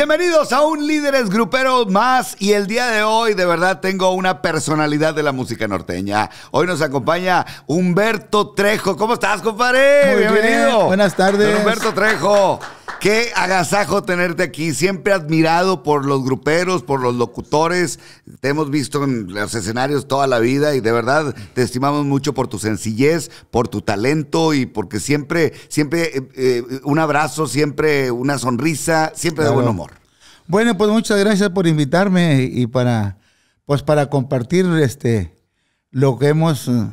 Bienvenidos a un Líderes Gruperos más y el día de hoy de verdad tengo una personalidad de la música norteña. Hoy nos acompaña Humberto Trejo. ¿Cómo estás, compadre? Muy Bienvenido. Buenas tardes. Humberto Trejo. Qué agasajo tenerte aquí. Siempre admirado por los gruperos, por los locutores. Te hemos visto en los escenarios toda la vida y de verdad te estimamos mucho por tu sencillez, por tu talento y porque siempre, siempre eh, eh, un abrazo, siempre una sonrisa, siempre de buen humor. Bueno, pues muchas gracias por invitarme y para, pues para compartir este, lo que hemos eh,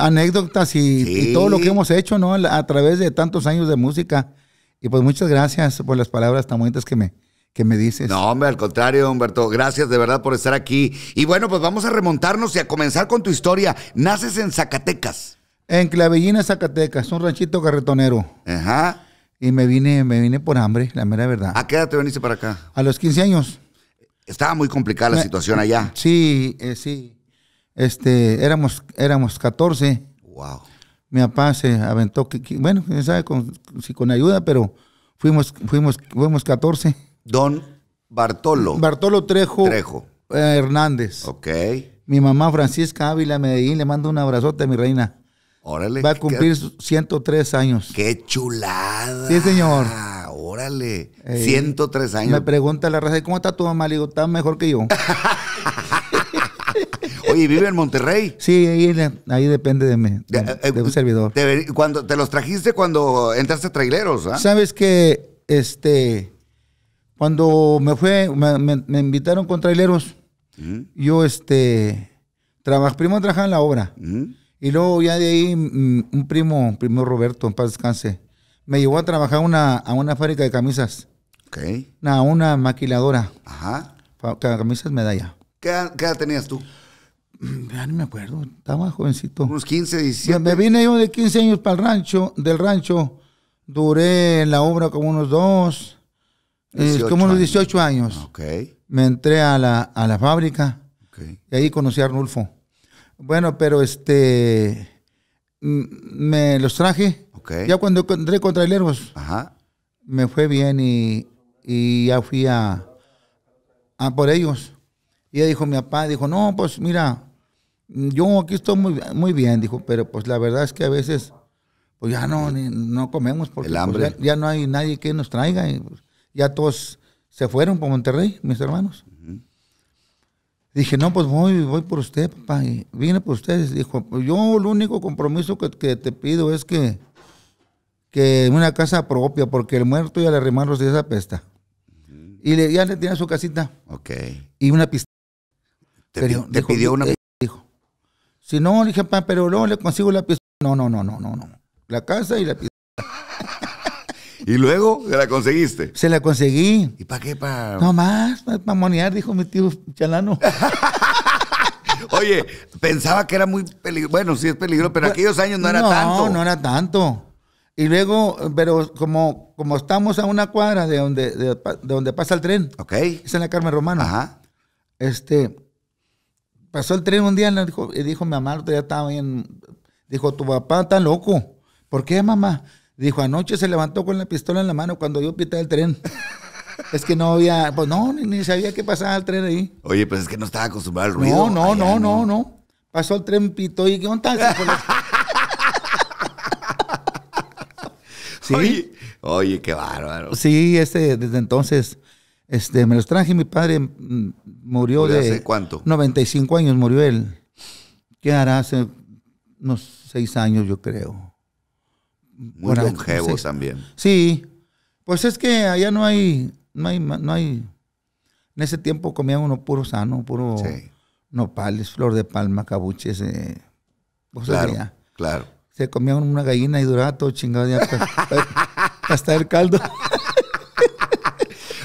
anécdotas y, y, todo lo que hemos hecho, ¿no? A través de tantos años de música. Y pues muchas gracias por las palabras tan bonitas que me, que me dices. No, hombre, al contrario, Humberto. Gracias de verdad por estar aquí. Y bueno, pues vamos a remontarnos y a comenzar con tu historia. Naces en Zacatecas. En Clavellina, Zacatecas, un ranchito carretonero. Ajá. Y me vine, me vine por hambre, la mera verdad. ¿A qué edad te viniste para acá? A los 15 años. Estaba muy complicada la situación allá. Sí, eh, sí. Este, éramos, éramos 14. Wow mi papá se aventó, bueno, quién sabe si con ayuda, pero fuimos, fuimos, fuimos 14. Don Bartolo. Bartolo Trejo. Trejo. Hernández. Ok. Mi mamá Francisca Ávila Medellín, le mando un abrazote a mi reina. Órale. Va a cumplir 103 años. ¡Qué chulada! Sí, señor. Órale. 103 eh, años. Me pregunta la raza, ¿cómo está tu mamá? Le digo, está mejor que yo. Oye, ¿vive en Monterrey? Sí, ahí, depende de, mí, eh, de, un servidor. Te, cuando, ¿Te los trajiste cuando entraste a traileros? ¿ah? Sabes que este, cuando me fue, me, invitaron con traileros, mm. yo este, primero trabajaba en la obra. Mm. Y luego ya de ahí mm, un primo, primo Roberto, en paz descanse, me llevó a trabajar una, a una fábrica de camisas. Ok. A una, maquiladora. Ajá. Camisas medalla. ¿Qué edad, tenías tú? Ya no me acuerdo, estaba jovencito. Unos 15, 17. Me vine yo de 15 años para el rancho, del rancho. Duré la obra como unos dos, eh, como unos 18 años. Me entré a la, fábrica okay. y ahí conocí a Arnulfo. Bueno, pero este, me los traje. Ya cuando entré con traileros, me fue bien y, y ya fui a, a por ellos. Y ella dijo, mi papá dijo, no, pues mira, yo aquí estoy muy, muy bien, dijo, pero pues la verdad es que a veces, pues ya no, no comemos porque pues, ya, no hay nadie que nos traiga. Pues, ya todos se fueron por Monterrey, mis hermanos. Dije, no, pues voy, voy por usted, papá. Y vine por ustedes. Dijo, pues, yo el único compromiso que, te pido es que, que una casa propia, porque el muerto ya le los de esa pesta. Y ya le tiene su casita. Ok. Y una pistola. Te, pidió una. Dijo. Si no, le dije, pero no le consigo la pieza. No, no, no, no, no, no. La casa y la pieza. ¿Y luego se la conseguiste? Se la conseguí. ¿Y para qué? No más, para monear, dijo mi tío Chalano. Oye, pensaba que era muy peligroso. Bueno, sí es peligroso, pero aquellos años no era tanto. No, no era tanto. Y luego, pero como, como estamos a una cuadra de donde, donde pasa el tren, Ok. es en la Carmen Romana. Ajá. Este, pasó el tren un día y dijo, mi mamá, ya estaba bien. Dijo, tu papá está loco. ¿Por qué, mamá? Dijo, anoche se levantó con la pistola en la mano cuando yo pité el tren. es que no había, pues no, ni, sabía qué pasaba el tren ahí. Oye, pues es que no estaba acostumbrado al ruido. No, no, no, no, no, Pasó el tren, pito, y ¿qué onda? sí. Oye, oye, qué bárbaro. Sí, este, desde entonces este, me los traje, mi padre mm, murió de... cuánto? 95 años murió él. Quedará Hace unos 6 años, yo creo. Muy longevo también. Sí. Pues es que allá no hay, no hay, no hay... En ese tiempo comían uno puro sano, puro nopales, flor de palma, cabuches, eh, claro, claro. Se comían una gallina y duraba todo chingado hasta, hasta el caldo.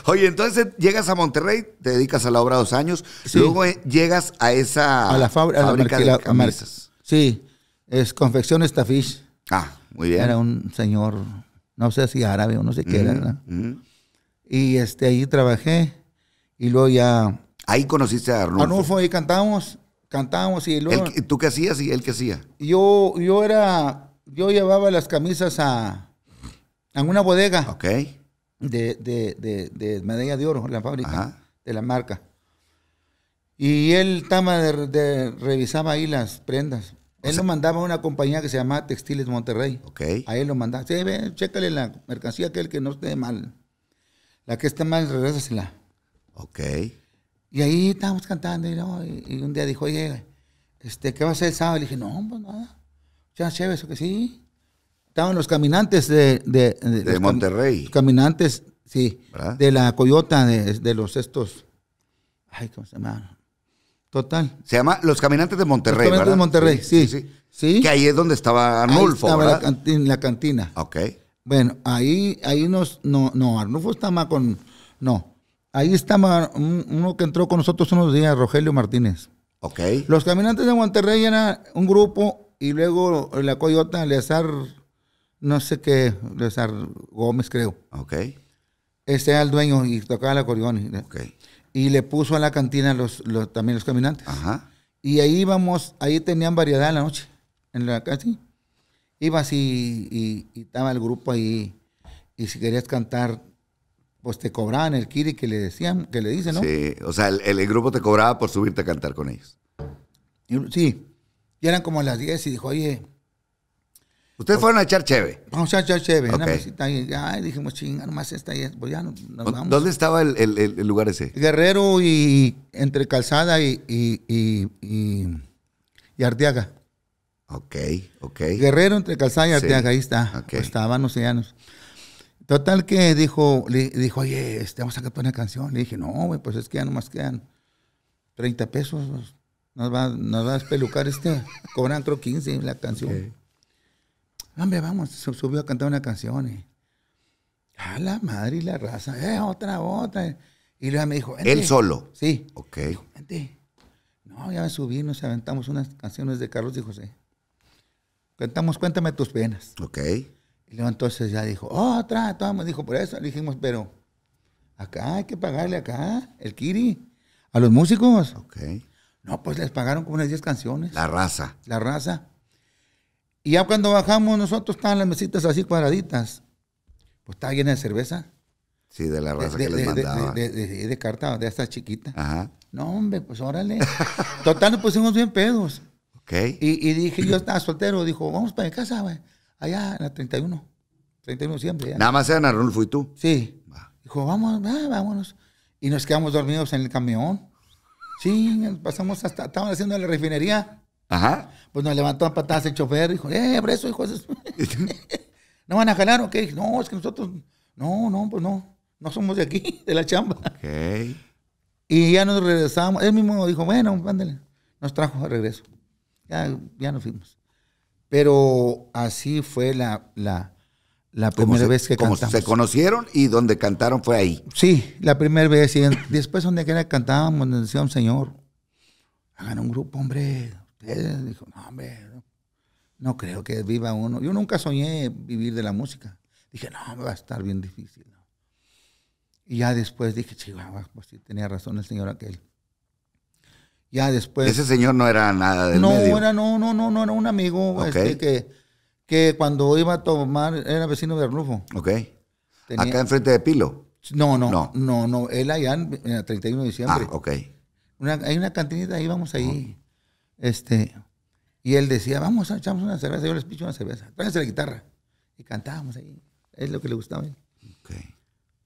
Oye, entonces llegas a Monterrey, te dedicas a la obra dos años, y luego eh, llegas a esa a la fábrica, de camisas. Sí, es confección estafish. Ah, muy bien. Era un señor, no sé si árabe o no sé qué era. ¿verdad? Y este, ahí trabajé y luego ya... Ahí conociste a Arnulfo. Arnulfo, ahí cantábamos, cantábamos y luego... ¿Tú qué hacías y él qué hacía? Yo, yo era, yo llevaba las camisas a, a una bodega. Ok de, de, de, de medalla de oro, la fábrica de la marca. Y él estaba revisaba ahí las prendas. él lo mandaba a una compañía que se llamaba Textiles Monterrey. Okay. A él lo mandaba. Sí, la mercancía el que no esté mal. La que esté mal, regrésasela. Ok. Y ahí estábamos cantando. Y, un día dijo, oye, este, ¿qué va a hacer el sábado? Le dije, no, pues nada. Ya chévere, eso que sí estaban los caminantes de, de, los Monterrey. caminantes, sí, de la Coyota, de, los estos. Ay, ¿cómo se llama? Total. Se llama Los Caminantes de Monterrey. Los Caminantes de Monterrey, sí sí, sí, Que ahí es donde estaba Arnulfo. estaba La, cantina, Ok. Bueno, ahí, ahí nos. No, no, Arnulfo estaba con. No. Ahí está uno que entró con nosotros unos días, Rogelio Martínez. Ok. Los Caminantes de Monterrey era un grupo y luego la Coyota, Leazar no sé qué, César Gómez, creo. Ok. Este era el dueño y tocaba la acordeón. Ok. Y le puso a la cantina los, también los caminantes. Ajá. Y ahí íbamos, ahí tenían variedad en la noche, en la cantina. Ibas y, estaba el grupo ahí. Y si querías cantar, pues te cobraban el kiri que le decían, que le dicen, ¿no? Sí, o sea, el, grupo te cobraba por subirte a cantar con ellos. sí. Y eran como las 10 y dijo, oye, Ustedes fueron a echar cheve. Vamos a echar cheve. Una visita mesita y dijimos, chinga, nomás esta y Pues ya nos, vamos. ¿Dónde estaba el, lugar ese? Guerrero y entre Calzada y, y, y, y- Arteaga. Ok, ok. Guerrero entre Calzada y Arteaga, ahí está. Ok. Pues estaban los Total que dijo, le dijo, oye, este, vamos a cantar una canción. Le dije, no, güey, pues es que ya nomás quedan 30 pesos. Nos va, nos a espelucar este. Cobran creo 15 la canción. Hombre, vamos, subió a cantar una canción. A la madre y la raza, eh, otra, otra. Y luego me dijo, ¿Él solo? Sí. Ok. No, ya me subí, nos aventamos unas canciones de Carlos y José. Cantamos Cuéntame tus penas. Ok. Y luego entonces ya dijo, otra, todo dijo por eso. Le dijimos, pero acá hay que pagarle acá, el Kiri, a los músicos. Ok. No, pues les pagaron como unas 10 canciones. La raza. La raza. Y ya cuando bajamos nosotros estaban las mesitas así cuadraditas. Pues estaba llena de cerveza. Sí, de la raza de, que les mandaba. De, de, carta, de estas chiquita. Ajá. No, hombre, pues órale. Total, nos pusimos bien pedos. Ok. Y, dije, yo estaba soltero. Dijo, vamos para mi casa, güey. Allá en la 31. 31 siempre. Nada más era Arnulfo fui tú. Sí. Dijo, vamos, vámonos. Y nos quedamos dormidos en el camión. Sí, pasamos hasta, estaban haciendo la refinería. Ajá. Pues nos levantó a patadas el chofer, dijo, eh, eso, hijo. ¿No van a jalar o qué? No, es que nosotros, no, no, pues no, no somos de aquí, de la chamba. Ok. Y ya nos regresamos. Él mismo dijo, bueno, Nos trajo de regreso. Ya, nos fuimos. Pero así fue la, primera vez que como se conocieron y donde cantaron fue ahí. Sí, la primera vez. Y después donde era cantábamos, nos decía un señor, hagan un grupo, hombre. Él Dijo, no, hombre, no, creo que viva uno. Yo nunca soñé vivir de la música. Dije, no, me va a estar bien difícil. Y ya después dije, pues sí, tenía razón el señor aquel. Ya después... Ese señor no era nada de no, Era, no, no, no, no, era un amigo este, que, que cuando iba a tomar, era vecino de Arnulfo. Ok. ¿Acá enfrente de Pilo? No, no, no, no, él allá en, el 31 de diciembre. Ah, ok. hay una cantinita, ahí vamos ahí. Este, y él decía, vamos, a echamos una cerveza, yo les picho una cerveza, tráiganse la guitarra. Y cantábamos ahí, es lo que le gustaba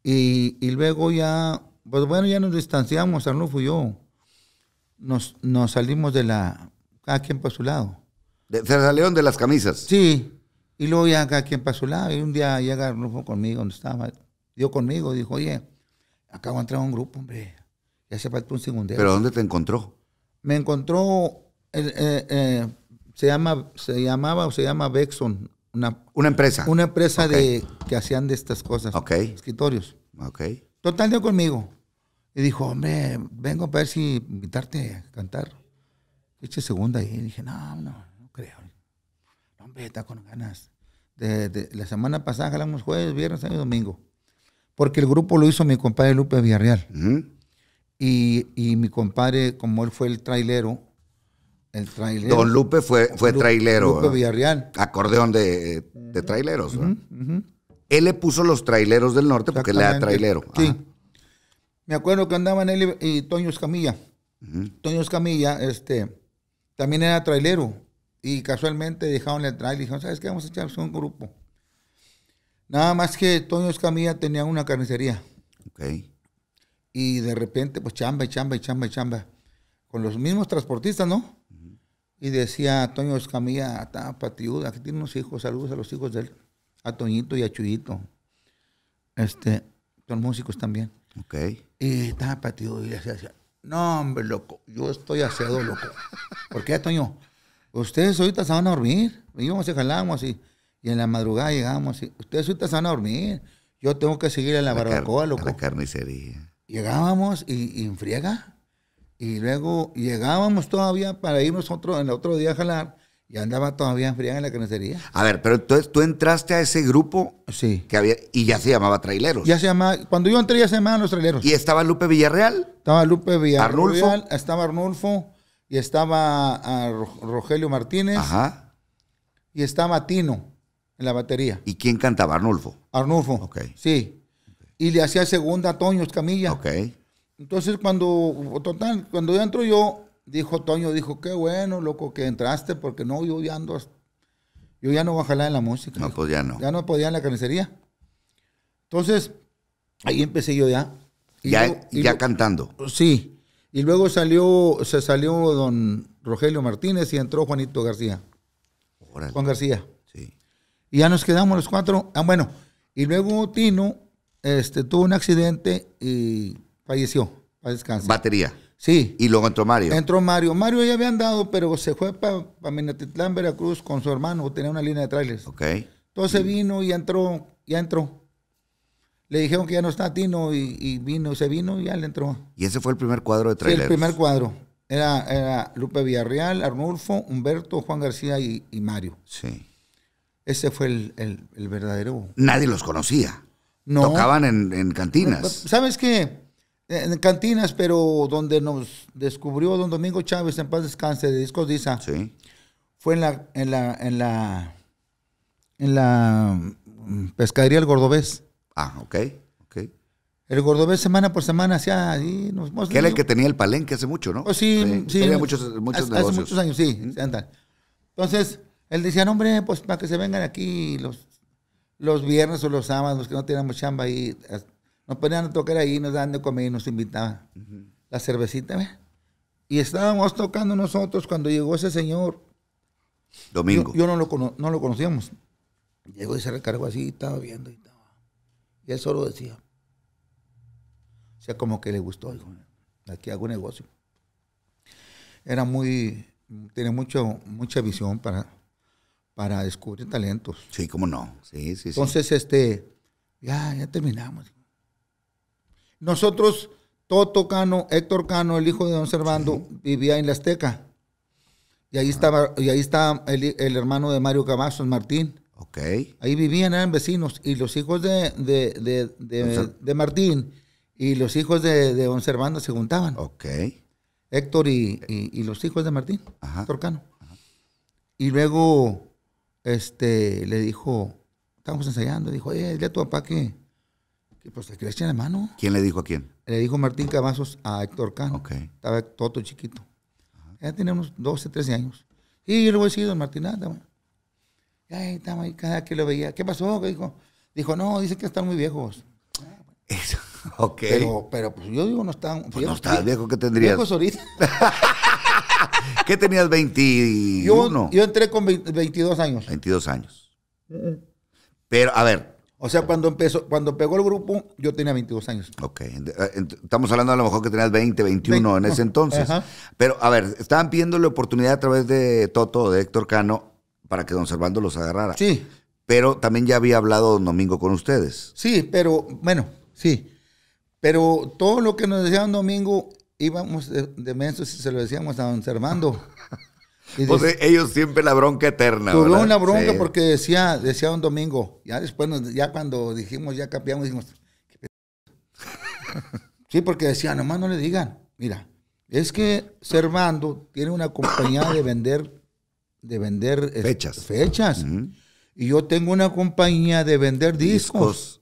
Y, luego ya, pues bueno, ya nos distanciamos, Arnulfo y yo. Nos, nos salimos de la, cada quien para su lado. ¿Se salieron de las camisas? Sí, y luego ya cada quien para su lado. Y un día llega Arnulfo conmigo, donde estaba, dio conmigo, dijo, oye, acabo de entrar a un grupo, hombre, ya se parte un segundo ¿Pero dónde te encontró? Me encontró eh, eh, se, llama, se llamaba o se llama Bexon. Una, una empresa. Una empresa de, que hacían de estas cosas. Escritorios. Total dio conmigo. Y dijo, hombre, vengo a ver si invitarte a cantar. Eche segunda Y dije, no, no, no creo. Hombre, está con ganas. De, la semana pasada jalamos jueves, viernes, sábado y domingo. Porque el grupo lo hizo mi compadre Lupe Villarreal. y, y mi compadre, como él fue el trailero, el Don Lupe fue, fue trailero. Lupe Villarreal. Acordeón de, de traileros. Él le puso los traileros del norte porque le da trailero. Sí. Me acuerdo que andaban él y, Toño Escamilla. Toño Escamilla, este, también era trailero. Y casualmente dejaron el trailer y dijeron, ¿sabes qué? Vamos a echar un grupo. Nada más que Toño Escamilla tenía una carnicería. Ok. Y de repente, pues chamba, y chamba, y chamba, y chamba. Con los mismos transportistas, ¿no? Y decía Toño Escamilla, está patiuda, aquí tiene unos hijos, saludos a los hijos de él, a Toñito y a Chuyito. Este, son músicos también. Ok. Y estaba patiudo y decía, no, hombre, loco, yo estoy haciendo loco. ¿Por qué, Toño? Ustedes ahorita se van a dormir. Íbamos y jalábamos y, y en la madrugada llegábamos y, ustedes ahorita se van a dormir. Yo tengo que seguir en la, barbacoa, loco. A la carnicería. Llegábamos y, y en friega. Y luego llegábamos todavía para irnos otro, en el otro día a jalar y andaba todavía fría en la carnicería. A ver, pero entonces tú entraste a ese grupo sí. que había y ya se llamaba Traileros. Ya se llamaba, cuando yo entré ya se llamaban los Traileros. ¿Y estaba Lupe Villarreal? Estaba Lupe Villarreal, Arnulfo. estaba Arnulfo y estaba ah, Rogelio Martínez. Ajá. Y estaba Tino en la batería. ¿Y quién cantaba? Arnulfo. Arnulfo. Ok. Sí. Y le hacía segunda a Toño Escamilla. Ok. Entonces, cuando, total, cuando yo entro yo, dijo Toño, dijo, qué bueno, loco, que entraste, porque no, yo ya ando, yo ya no voy a en la música. No, pues ya no. Ya no podía en la carnicería. Entonces, ahí empecé yo ya. ya, ya cantando. Sí. Y luego salió, se salió don Rogelio Martínez y entró Juanito García. Juan García. Sí. Y ya nos quedamos los cuatro. Ah, bueno. Y luego Tino este, tuvo un accidente y falleció. descansar. Batería. Sí. Y luego entró Mario. Entró Mario. Mario ya había andado, pero se fue para Minatitlán, Veracruz, con su hermano. Tenía una línea de trailers. Ok. Entonces vino y entró, ya entró. Le dijeron que ya no está Tino y, vino, se vino y ya le entró. ¿Y ese fue el primer cuadro de trailers? Sí, el primer cuadro. Era, Lupe Villarreal, Arnulfo, Humberto, Juan García y, Mario. Sí. Ese fue el, verdadero. Nadie los conocía. No. Tocaban en, en cantinas. Pues, pues, ¿Sabes qué? en cantinas, pero donde nos descubrió don Domingo Chávez, en paz descanse, de Discos Disa, sí. fue en la, en la, en la, en la mm, pescadería El Gordobés. Ah, ok, okay El Gordobés semana por semana hacía ahí. Nos, que era el que tenía el palenque hace mucho, ¿no? Pues sí, sí, Tenía muchos, hace, negocios. Hace muchos años, sí. Entonces, él decía, hombre, pues para que se vengan aquí los, los viernes o los sábados, que no tenemos chamba ahí, nos ponían a tocar ahí, nos daban de comer y nos invitaban. La cervecita, ¿ves? Y estábamos tocando nosotros cuando llegó ese señor. Domingo. Yo, no, lo no lo conocíamos. Llegó y se recargó así, estaba viendo y estaba. Y él solo decía. O sea, como que le gustó, hijo. Aquí hago negocio. Era muy. Tiene mucho, mucha visión para, para descubrir talentos. Sí, cómo no. Sí, sí, Entonces, este. Ya, ya terminamos. Nosotros, Toto Cano, Héctor Cano, el hijo de don Servando, vivía en la Azteca. Y ahí estaba, y ahí está el, hermano de Mario Cavazos, Martín. Ok. Ahí vivían, eran vecinos. Y los hijos de, Martín y los hijos de, don Servando se juntaban. Ok. Héctor y, los hijos de Martín, Héctor Cano. Y luego este, le dijo, estamos ensayando, dijo, oye, dile tu papá que, pues le la mano. ¿Quién le dijo a quién? Le dijo Martín Cavazos a Héctor Cano. Estaba todo chiquito. Ya unos 12, 13 años. Y yo le voy a decir, don Martín, estaba ahí, cada que lo veía. ¿Qué pasó? dijo? Dijo, no, dice que están muy viejos. Eso, ok. Pero, pues yo digo, no están. Pues, no estás viejo, ¿qué tendrías? Viejos ahorita. ¿Qué tenías, 21? Yo, yo entré con 22 años. 22 años. Mm, mm. Pero, a ver, o sea, cuando empezó, cuando pegó el grupo, yo tenía 22 años. Ok. Eh, estamos hablando a lo mejor que tenías 20, 21 en ese entonces. Pero, a ver, estaban la oportunidad a través de Toto, de Héctor Cano, para que don Servando los agarrara. Sí. Pero también ya había hablado don Domingo con ustedes. Sí, pero, bueno, sí. Pero todo lo que nos decía don Domingo, íbamos de, de mensos y se lo decíamos a don Servando. entonces pues, eh, ellos siempre la bronca eterna. tuvo una bronca porque decía, decía un domingo. Ya después, ya cuando dijimos, ya cambiamos, dijimos. sí, porque decía, nomás no le digan. Mira, es que Servando tiene una compañía de vender, de vender este, fechas. fechas. Y yo tengo una compañía de vender discos.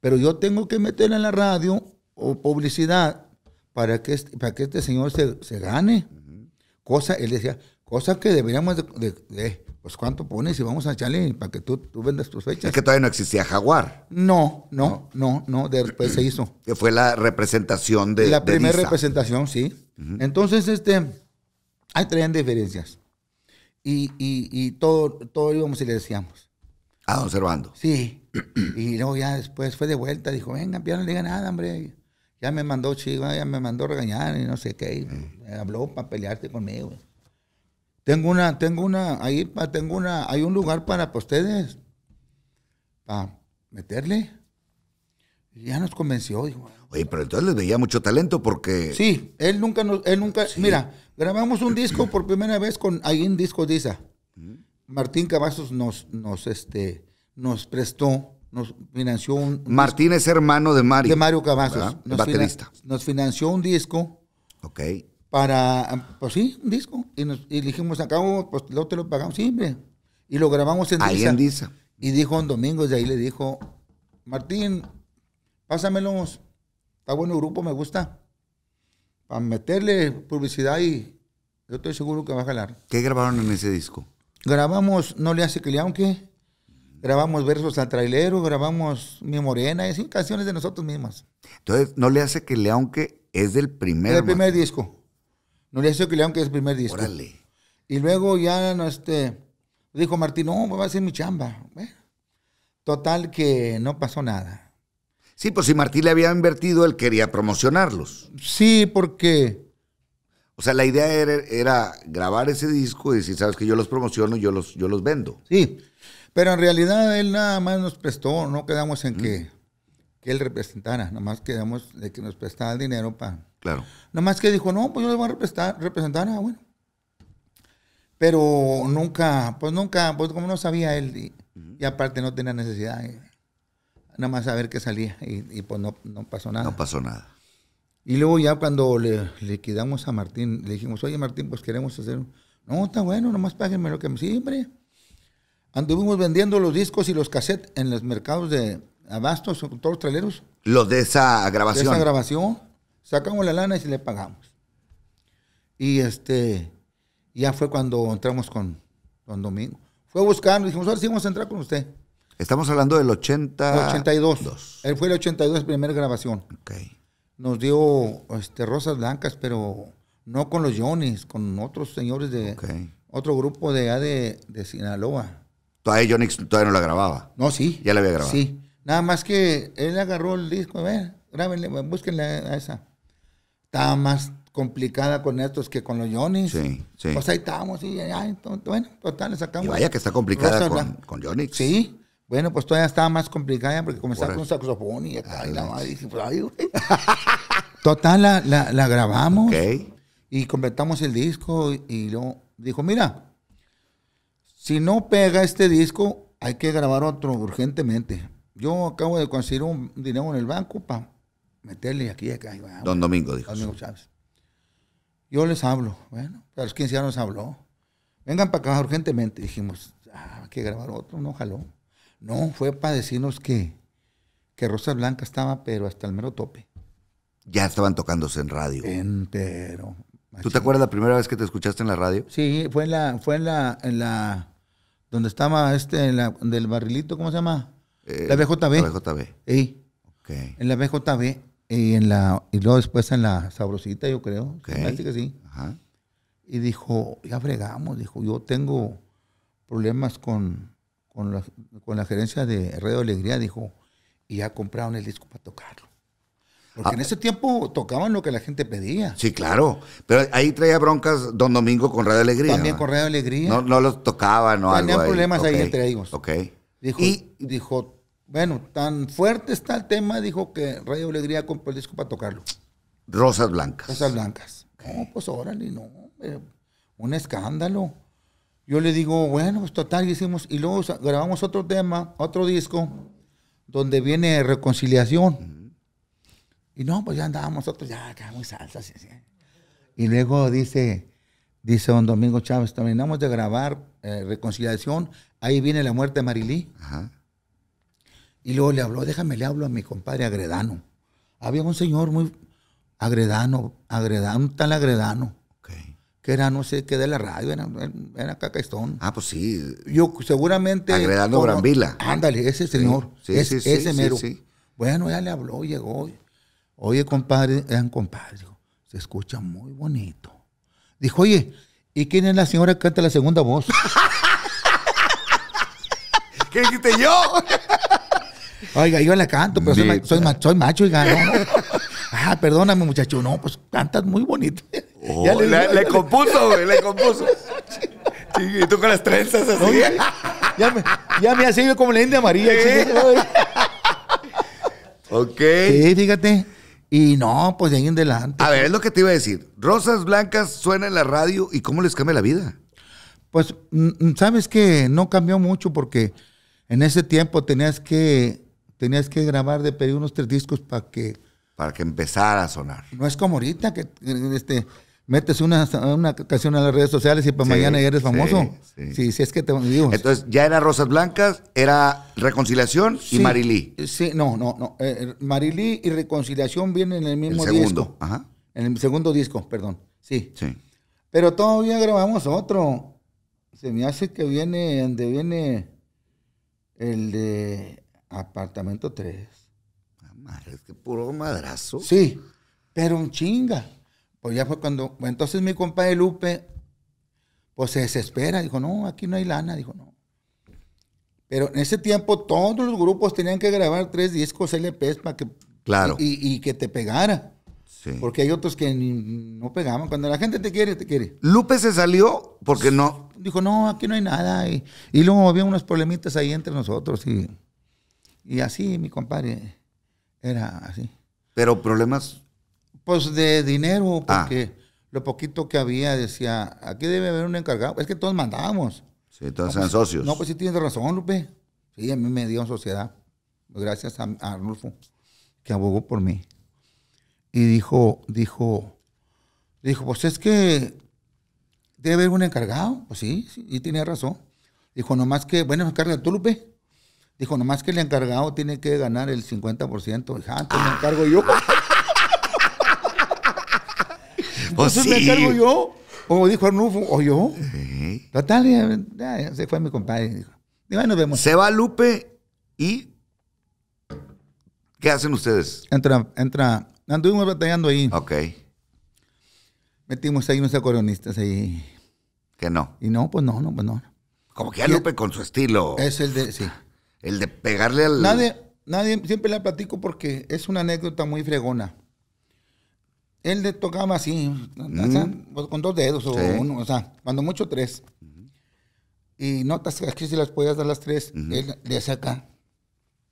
Pero yo tengo que meter en la radio o publicidad para que este, para que este señor se, gane. Cosa, él decía, Cosa que deberíamos de, pues cuánto pones y vamos a echarle para que tú, tú vendas tus fechas. Es que todavía no existía Jaguar. No, no, no, no, después se hizo. Que fue la representación de La primera representación, sí. Entonces, este, ahí traían diferencias. Y, y, y todo, todo íbamos y le decíamos. Ah, don Sí. y luego ya después fue de vuelta, dijo, venga, ya no diga nada, hombre. Ya me mandó chiva, ya me mandó regañar y no sé qué. habló para pelearte conmigo. Tengo una, tengo una, ahí tengo una, hay un lugar para, ustedes, para meterle. ya nos convenció, Oye, pero entonces les veía mucho talento porque. Sí, él nunca nos, él nunca, mira, grabamos un disco por primera vez con ahí un Disco Diza. Mm. Martín Cavazos nos, nos, este, nos prestó, nos financió un. Martín es hermano de Mario. De Mario Cavazos. baterista. nos financió un disco. Ok para, pues sí, un disco. Y, nos, y dijimos, pues lo te lo pagamos, siempre Y lo grabamos en Ahí Y dijo un domingo, de ahí le dijo, Martín, pásamelos. Está bueno el grupo, me gusta. Para meterle publicidad y yo estoy seguro que va a jalar. ¿Qué grabaron en ese disco? Grabamos No le hace que le aunque, grabamos versos al trailero, grabamos Mi Morena, y así canciones de nosotros mismos. Entonces, No le hace que le aunque es del primer... Del primer disco. No le hizo que es el primer disco. Órale. Y luego ya no, este, dijo Martín, no, va a ser mi chamba. total que no pasó nada. Sí, pues si Martín le había invertido, él quería promocionarlos. Sí, porque... O sea, la idea era, grabar ese disco y decir, sabes que yo los promociono, yo los, yo los vendo. Sí, pero en realidad él nada más nos prestó, no quedamos en que, él representara, nada más quedamos de que nos prestaba el dinero para Claro. más que dijo, no, pues yo le voy a representar, representar ah, bueno. Pero nunca, pues nunca, pues como no sabía él, y, aparte no tenía necesidad, eh, nada más saber que salía, y, pues no, no, pasó nada. No pasó nada. Y luego ya cuando le, quitamos a Martín, le dijimos, oye Martín, pues queremos hacer, no, está bueno, nomás págame lo que me siempre. Anduvimos vendiendo los discos y los cassettes en los mercados de abastos, todos los traileros. Los de esa grabación. De esa grabación. Sacamos la lana y se le pagamos. Y este, ya fue cuando entramos con Don Domingo. Fue buscando, dijimos, ahora sí vamos a entrar con usted. Estamos hablando del 80... 82. Él fue el 82, primera grabación. Nos dio este, Rosas Blancas, pero no con los Johnny's, con otros señores de otro grupo de de, Sinaloa. Todavía Johnny todavía no la grababa. No, sí. Ya la había grabado. Sí. Nada más que él agarró el disco, a ver, grábenle, búsquenle a esa estaba más complicada con estos que con los Yonix. Sí, sí. Pues ahí estábamos y ya, bueno, total, le sacamos. Y vaya que está complicada con, con Yonix. Sí. Bueno, pues todavía estaba más complicada porque comenzaba con un saxofón y, acá, ah, y la madre dije, pues ay, güey. Total, la, grabamos okay. y completamos el disco y, y dijo, mira, si no pega este disco, hay que grabar otro urgentemente. Yo acabo de conseguir un dinero en el banco pa meterle aquí acá. Ah, Don Domingo, dijo. Domingo Chávez. Yo les hablo. Bueno, a los 15 años nos habló. Vengan para acá urgentemente. Dijimos, ah, hay que grabar otro, no jaló. No, fue para decirnos que, que Rosa Blanca estaba, pero hasta el mero tope. Ya estaban tocándose en radio. Entero. ¿Tú te acuerdas la primera vez que te escuchaste en la radio? Sí, fue en la, fue en la, en la donde estaba este, en la, del barrilito, ¿cómo se llama? Eh, la BJB. La BJB. Sí. Okay. En la BJB y, en la, y luego después en la sabrosita, yo creo. que sí. Y dijo, ya fregamos, dijo, yo tengo problemas con, con, la, con la gerencia de Radio Alegría, dijo, y ya compraron el disco para tocarlo. Porque ah. en ese tiempo tocaban lo que la gente pedía. Sí, claro. Pero ahí traía broncas Don Domingo con Radio Alegría. También con Radio Alegría. No, los tocaban no había algo. Tenían problemas ahí. entre ellos. Ok. y dijo, bueno, tan fuerte está el tema, dijo que Radio Alegría compró el disco para tocarlo. Rosas Blancas. Rosas Blancas. No, pues órale, no, un escándalo. Yo le digo, bueno, pues total, hicimos, y luego grabamos otro tema, otro disco, donde viene Reconciliación. Y no, pues ya andábamos nosotros, ya, acá muy salsa. Y luego dice, dice don Domingo Chávez, terminamos de grabar eh, Reconciliación, ahí viene la muerte de Marilí. Ajá. Y luego le habló, déjame, le hablo a mi compadre Agredano. Había un señor muy Agredano, Agredano, tal Agredano. Que era, no sé que de la radio, era, era cacaistón. Ah, pues sí. Yo seguramente. Agredano Granvila Ándale, ese señor. Sí, ese mero. Bueno, ya le habló, llegó. Oye, compadre, eran compadre se escucha muy bonito. Dijo, oye, ¿y quién es la señora que canta la segunda voz? ¿Qué dijiste yo? Oiga, yo la canto, pero soy, macho, y No, Ah, perdóname, muchacho. No, pues cantas muy bonito. Oh, le, compuso, güey, le compuso. y tú con las trenzas así. ya, me, ya me como la India María. ¿Eh? ok. Sí, fíjate. Y no, pues de ahí en adelante. A ver, es lo que te iba a decir. Rosas Blancas suena en la radio y cómo les cambia la vida. Pues, mm, mm, sabes que no cambió mucho porque en ese tiempo tenías que tenías que grabar de pedir unos tres discos para que... Para que empezara a sonar. No es como ahorita que este, metes una, una canción a las redes sociales y para mañana ya eres famoso. Sí, sí. es que te digo. Entonces, ya era Rosas Blancas, era Reconciliación y Marilí. Sí, no, no, no. Eh, Marilí y Reconciliación vienen en el mismo disco. En el segundo disco, perdón. Sí. Sí. Pero todavía grabamos otro. Se me hace que viene, donde viene el de Apartamento 3. Ah, madre, es que puro madrazo. Sí, pero un chinga. Pues ya fue cuando. Entonces mi compadre Lupe, pues se desespera. Dijo, no, aquí no hay lana. Dijo, no. Pero en ese tiempo todos los grupos tenían que grabar tres discos LPs para que. Claro. Y, que te pegara. Sí. Porque hay otros que no pegaban. Cuando la gente te quiere, te quiere. Lupe se salió porque no. Dijo, no, aquí no hay nada. Y, y luego había unos problemitas ahí entre nosotros. Y, y así mi compadre era así. ¿Pero problemas? Pues de dinero, ah. porque lo poquito que había decía, aquí debe haber un encargado. Es que todos mandábamos. Sí, todos pues, eran socios. No, pues sí tienes razón, Lupe. Sí, a mí me dio sociedad. Gracias a, Arnulfo, que abogó por mí. Y dijo, dijo, dijo, pues es que debe haber un encargado. Pues sí, sí y tenía razón. Dijo, nomás que, bueno, encarga tú, Lupe. Dijo, nomás que el encargado tiene que ganar el 50%. Dije, ah, me ah. encargo yo. Entonces pues pues sí. me encargo yo. O dijo Arnulfo, o yo. Total, se fue mi compadre. Dijo, y nos vemos. Se va Lupe y. ¿Qué hacen ustedes? Entra, entra. Anduvimos batallando ahí. Ok. Metimos ahí unos acoronistas ahí. Que no. Y no, pues no, no, pues no. Como que ya Lupe con su estilo. Es el de, sí. El de pegarle al. Nadie, nadie, siempre la platico porque es una anécdota muy fregona. Él le tocaba así, mm. con dos dedos o uno, o sea, cuando mucho tres. Y notas aquí si las podías dar las tres, él le acá.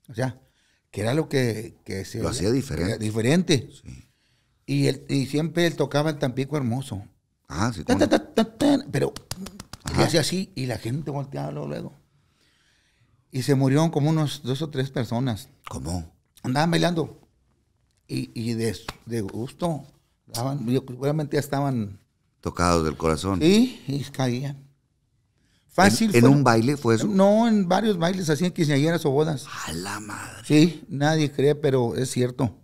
O sea, que era lo que, se. Lo hacía diferente. diferente. Y, él, siempre él tocaba el Tampico Hermoso. Ah, sí. pero hacía así y la gente volteaba lo luego. Y se murieron como unos dos o tres personas. ¿Cómo? Andaban bailando. Y, y de, de, gusto. Daban, seguramente ya estaban... Tocados del corazón. Sí, y caían. Fácil. ¿En, un baile fue eso? No, en varios bailes, hacían quinceañeras o bodas. ¡A la madre! Sí, nadie cree, pero es cierto.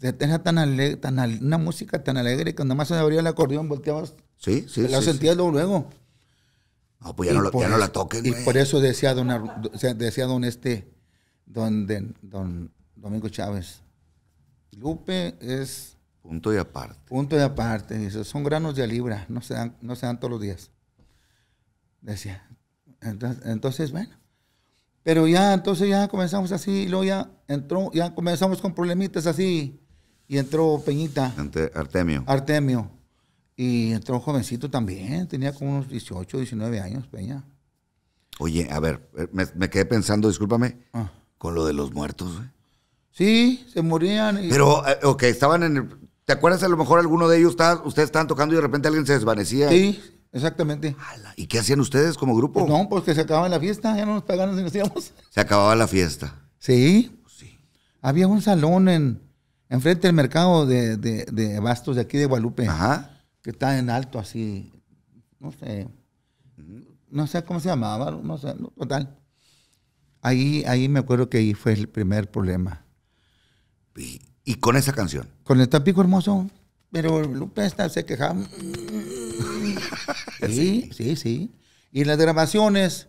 Era tan tan una música tan alegre que nada más se abría el acordeón, volteabas. Sí, sí. La sentías luego, luego la Y por eso decía don, decía este, don, don, Domingo Chávez, Lupe es... Punto y aparte. Punto y aparte. son granos de libra, no se dan, no todos los días. Decía. Entonces, bueno. Pero ya, entonces ya comenzamos así, y luego ya entró, ya comenzamos con problemitas así, y entró Peñita. Artemio. Artemio. Y entró un jovencito también, tenía como unos 18, 19 años, Peña. Oye, a ver, eh, me, quedé pensando, discúlpame, ah. con lo de los muertos, güey. Sí, se morían. Pero, eh, ok, estaban en... El, ¿Te acuerdas a lo mejor alguno de ellos? Está, ustedes estaban tocando y de repente alguien se desvanecía. Sí, exactamente. ¿Y qué hacían ustedes como grupo? Pues no, porque pues se acababa la fiesta, ya no nos pagaban si nos íbamos. Se acababa la fiesta. Sí. Pues sí. Había un salón en enfrente del mercado de, de bastos de aquí de Guadalupe. Ajá que está en alto así, no sé, no sé cómo se llamaba, no sé, total. Ahí, ahí me acuerdo que ahí fue el primer problema. ¿Y, con esa canción? Con el tapico Hermoso, pero Lupe se quejaba. sí, sí, sí. Y las grabaciones,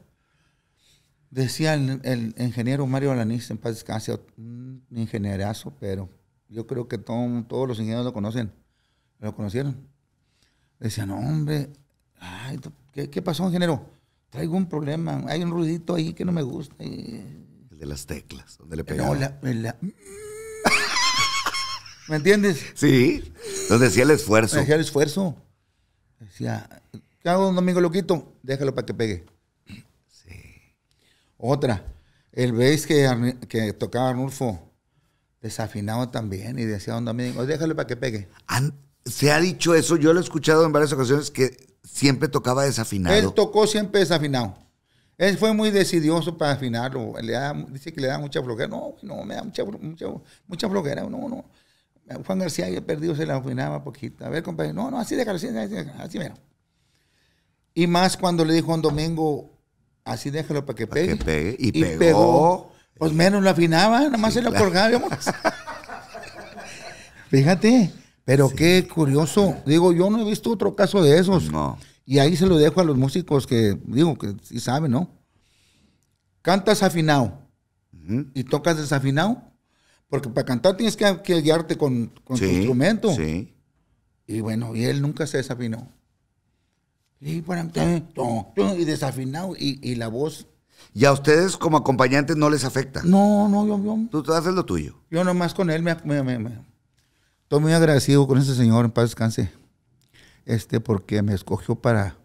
decía el, ingeniero Mario Alaniz en paz descanse, un ingenierazo, pero yo creo que todos los ingenieros lo conocen, lo conocieron. Decía, no, hombre, ay, ¿qué, ¿qué, pasó, ingeniero? Traigo un problema, hay un ruidito ahí que no me gusta. El de las teclas, donde le eh, pegaba. No, la, ¿Me entiendes? Sí, donde decía el esfuerzo. hacía el esfuerzo. Decía, ¿qué hago un domingo loquito? Déjalo para que pegue. Sí. Otra, el bass que, que tocaba Arnulfo desafinado también y decía un domingo, déjalo para que pegue se ha dicho eso, yo lo he escuchado en varias ocasiones que siempre tocaba desafinado. Él tocó siempre desafinado. Él fue muy decidioso para afinarlo. Le da, dice que le da mucha flojera. No, no, me da mucha, mucha, mucha flojera. No, no. Juan García había perdido, se la afinaba poquito. A ver, compadre, no, no, así déjalo, así, así, así mira Y más cuando le dijo un Domingo, así déjalo para que pegue. Para que pegue. Y, pegó. Pues menos lo afinaba, nada más se lo colgaba, Fíjate. Pero qué curioso. Digo, yo no he visto otro caso de esos. No. Y ahí se lo dejo a los músicos que, digo, que sí saben, ¿no? Cantas afinado y tocas desafinado. Porque para cantar tienes que, guiarte con, tu instrumento. Sí. Y bueno, y él nunca se desafinó. Y, para ah. y desafinado. Y, la voz ¿Y a ustedes como acompañantes no les afecta? No, no, yo... yo Tú haces lo tuyo. Yo nomás con él me, Estoy muy agradecido con ese señor, en paz descanse, este, porque me escogió para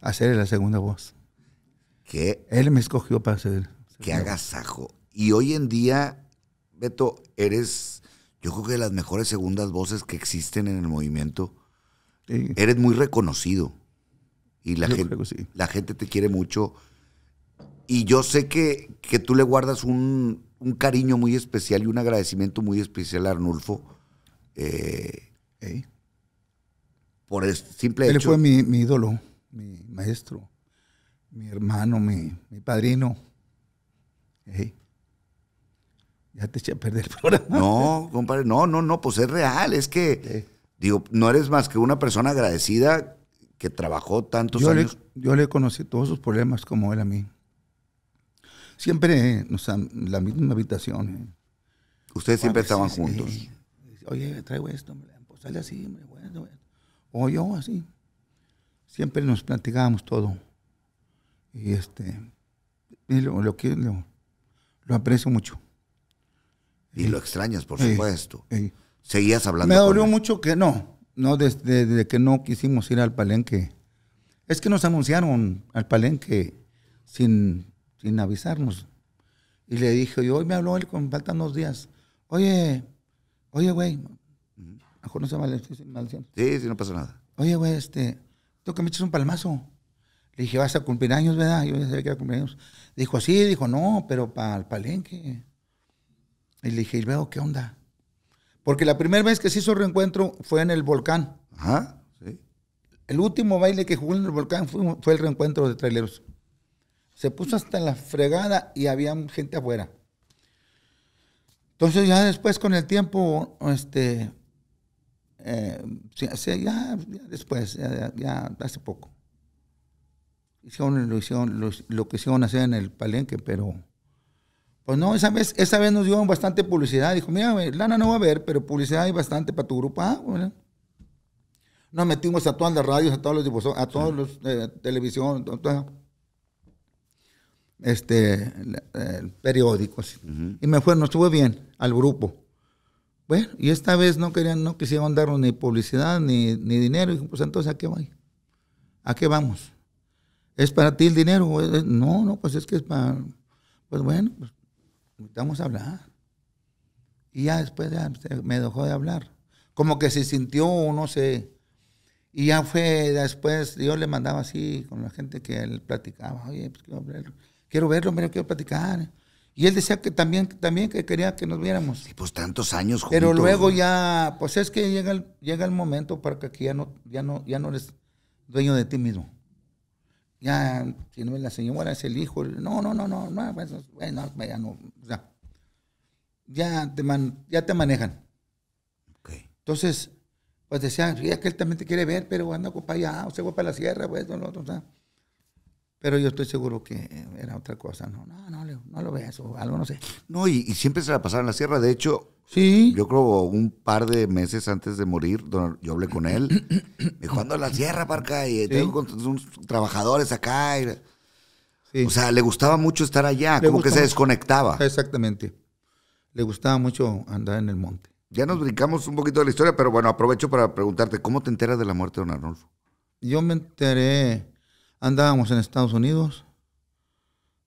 hacer la segunda voz. que Él me escogió para hacer. Que agasajo. Y hoy en día, Beto, eres, yo creo que de las mejores segundas voces que existen en el movimiento. Eres muy reconocido. Y la, gente, la gente te quiere mucho. Y yo sé que, que tú le guardas un, un, cariño muy especial y un agradecimiento muy especial a Arnulfo eh, Por el simple hecho. Él fue mi, ídolo, mi maestro, mi hermano, mi, padrino. Ya te eché a perder el programa. No, compadre, no, no, no, pues es real. Es que, digo, no eres más que una persona agradecida que trabajó tantos yo años. Le, yo le conocí todos sus problemas como él a mí. Siempre nos, la misma habitación. ¿eh? Ustedes siempre estaban juntos oye, traigo esto, pues sale así, o yo así. Siempre nos platicábamos todo. Y este, lo, lo, lo, aprecio mucho. Y lo extrañas, por supuesto. Seguías hablando. Me dolió mucho que no, no desde, que no quisimos ir al palenque. Es que nos anunciaron al palenque sin, avisarnos. Y le dije, yo hoy me habló él con faltan dos días. Oye, Oye, güey, mejor no se vale, Sí, sí, no pasa nada. Oye, güey, este, tengo que me eches un palmazo. Le dije, vas a cumplir años, ¿verdad? Yo ya sabía que era años. Dijo, sí, dijo, no, pero para el palenque. Y le dije, y veo, ¿qué onda? Porque la primera vez que se hizo reencuentro fue en el volcán. Ajá, sí. El último baile que jugó en el volcán fue, fue el reencuentro de traileros. Se puso hasta la fregada y había gente afuera. Entonces ya después con el tiempo, este, eh, ya, después, ya, hace poco, hicieron, lo, lo, que hicieron hacer en el palenque, pero pues no, esa vez, esa vez nos dio bastante publicidad. Dijo, mira, lana no va a haber, pero publicidad hay bastante para tu grupo. Ah, Nos metimos a todas las radios, a todos los a todos los eh, televisión, este, periódicos. Y me fue, nos estuvo bien al grupo. Bueno, y esta vez no querían, no quisieron darnos ni publicidad ni, dinero. Y pues entonces, ¿a qué voy? ¿A qué vamos? ¿Es para ti el dinero? Eh, no, no, pues es que es para... Pues bueno, pues vamos a hablar. Y ya después me dejó de hablar. Como que se sintió, no sé. Y ya fue después, yo le mandaba así con la gente que él platicaba. Oye, pues quiero verlo, quiero verlo, quiero platicar. Y él decía que también, también que quería que nos viéramos. Y pues tantos años juntos. Pero luego ya, pues es que llega el, llega el momento para que aquí ya no, ya no, ya no eres dueño de ti mismo. Ya, si no es la señora, es el hijo. No, no, no, no, no, pues, bueno, ya no, o sea, ya te, man, ya te manejan. Okay. Entonces, pues decía, ya que él también te quiere ver, pero anda para allá, o sea, voy para la sierra, pues, no, no, o sea. Pero yo estoy seguro que eh, era otra cosa. No, no, no, lo veo eso. algo, no sé. No, y, siempre se la pasaba en la sierra. De hecho, sí. yo creo un par de meses antes de morir, yo hablé con él. me dijo, ando a la sierra parca. y tengo tengo unos trabajadores acá. O sea, le gustaba mucho estar allá, como que se desconectaba. Exactamente. Le gustaba mucho andar en el monte. Ya nos brincamos un poquito de la historia, pero bueno, aprovecho para preguntarte, ¿cómo te enteras de la muerte de don Arnulfo? Yo me enteré Andábamos en Estados Unidos.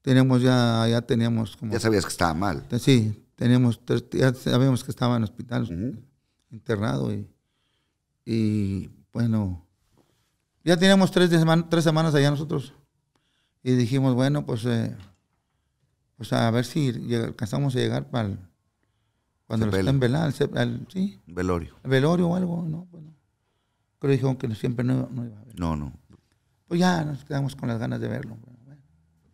Teníamos ya, ya teníamos como... Ya sabías que estaba mal. Sí, teníamos, ya sabíamos que estaba en hospital, enterrado. internado y, y bueno, ya teníamos tres, semana, tres semanas allá nosotros y dijimos, bueno, pues, eh, pues a ver si alcanzamos a llegar para cuando estén velando, sí. Velorio. Velorio o algo, ¿no? Bueno, creo que dijeron que siempre no iba a haber. No, no pues ya nos quedamos con las ganas de verlo.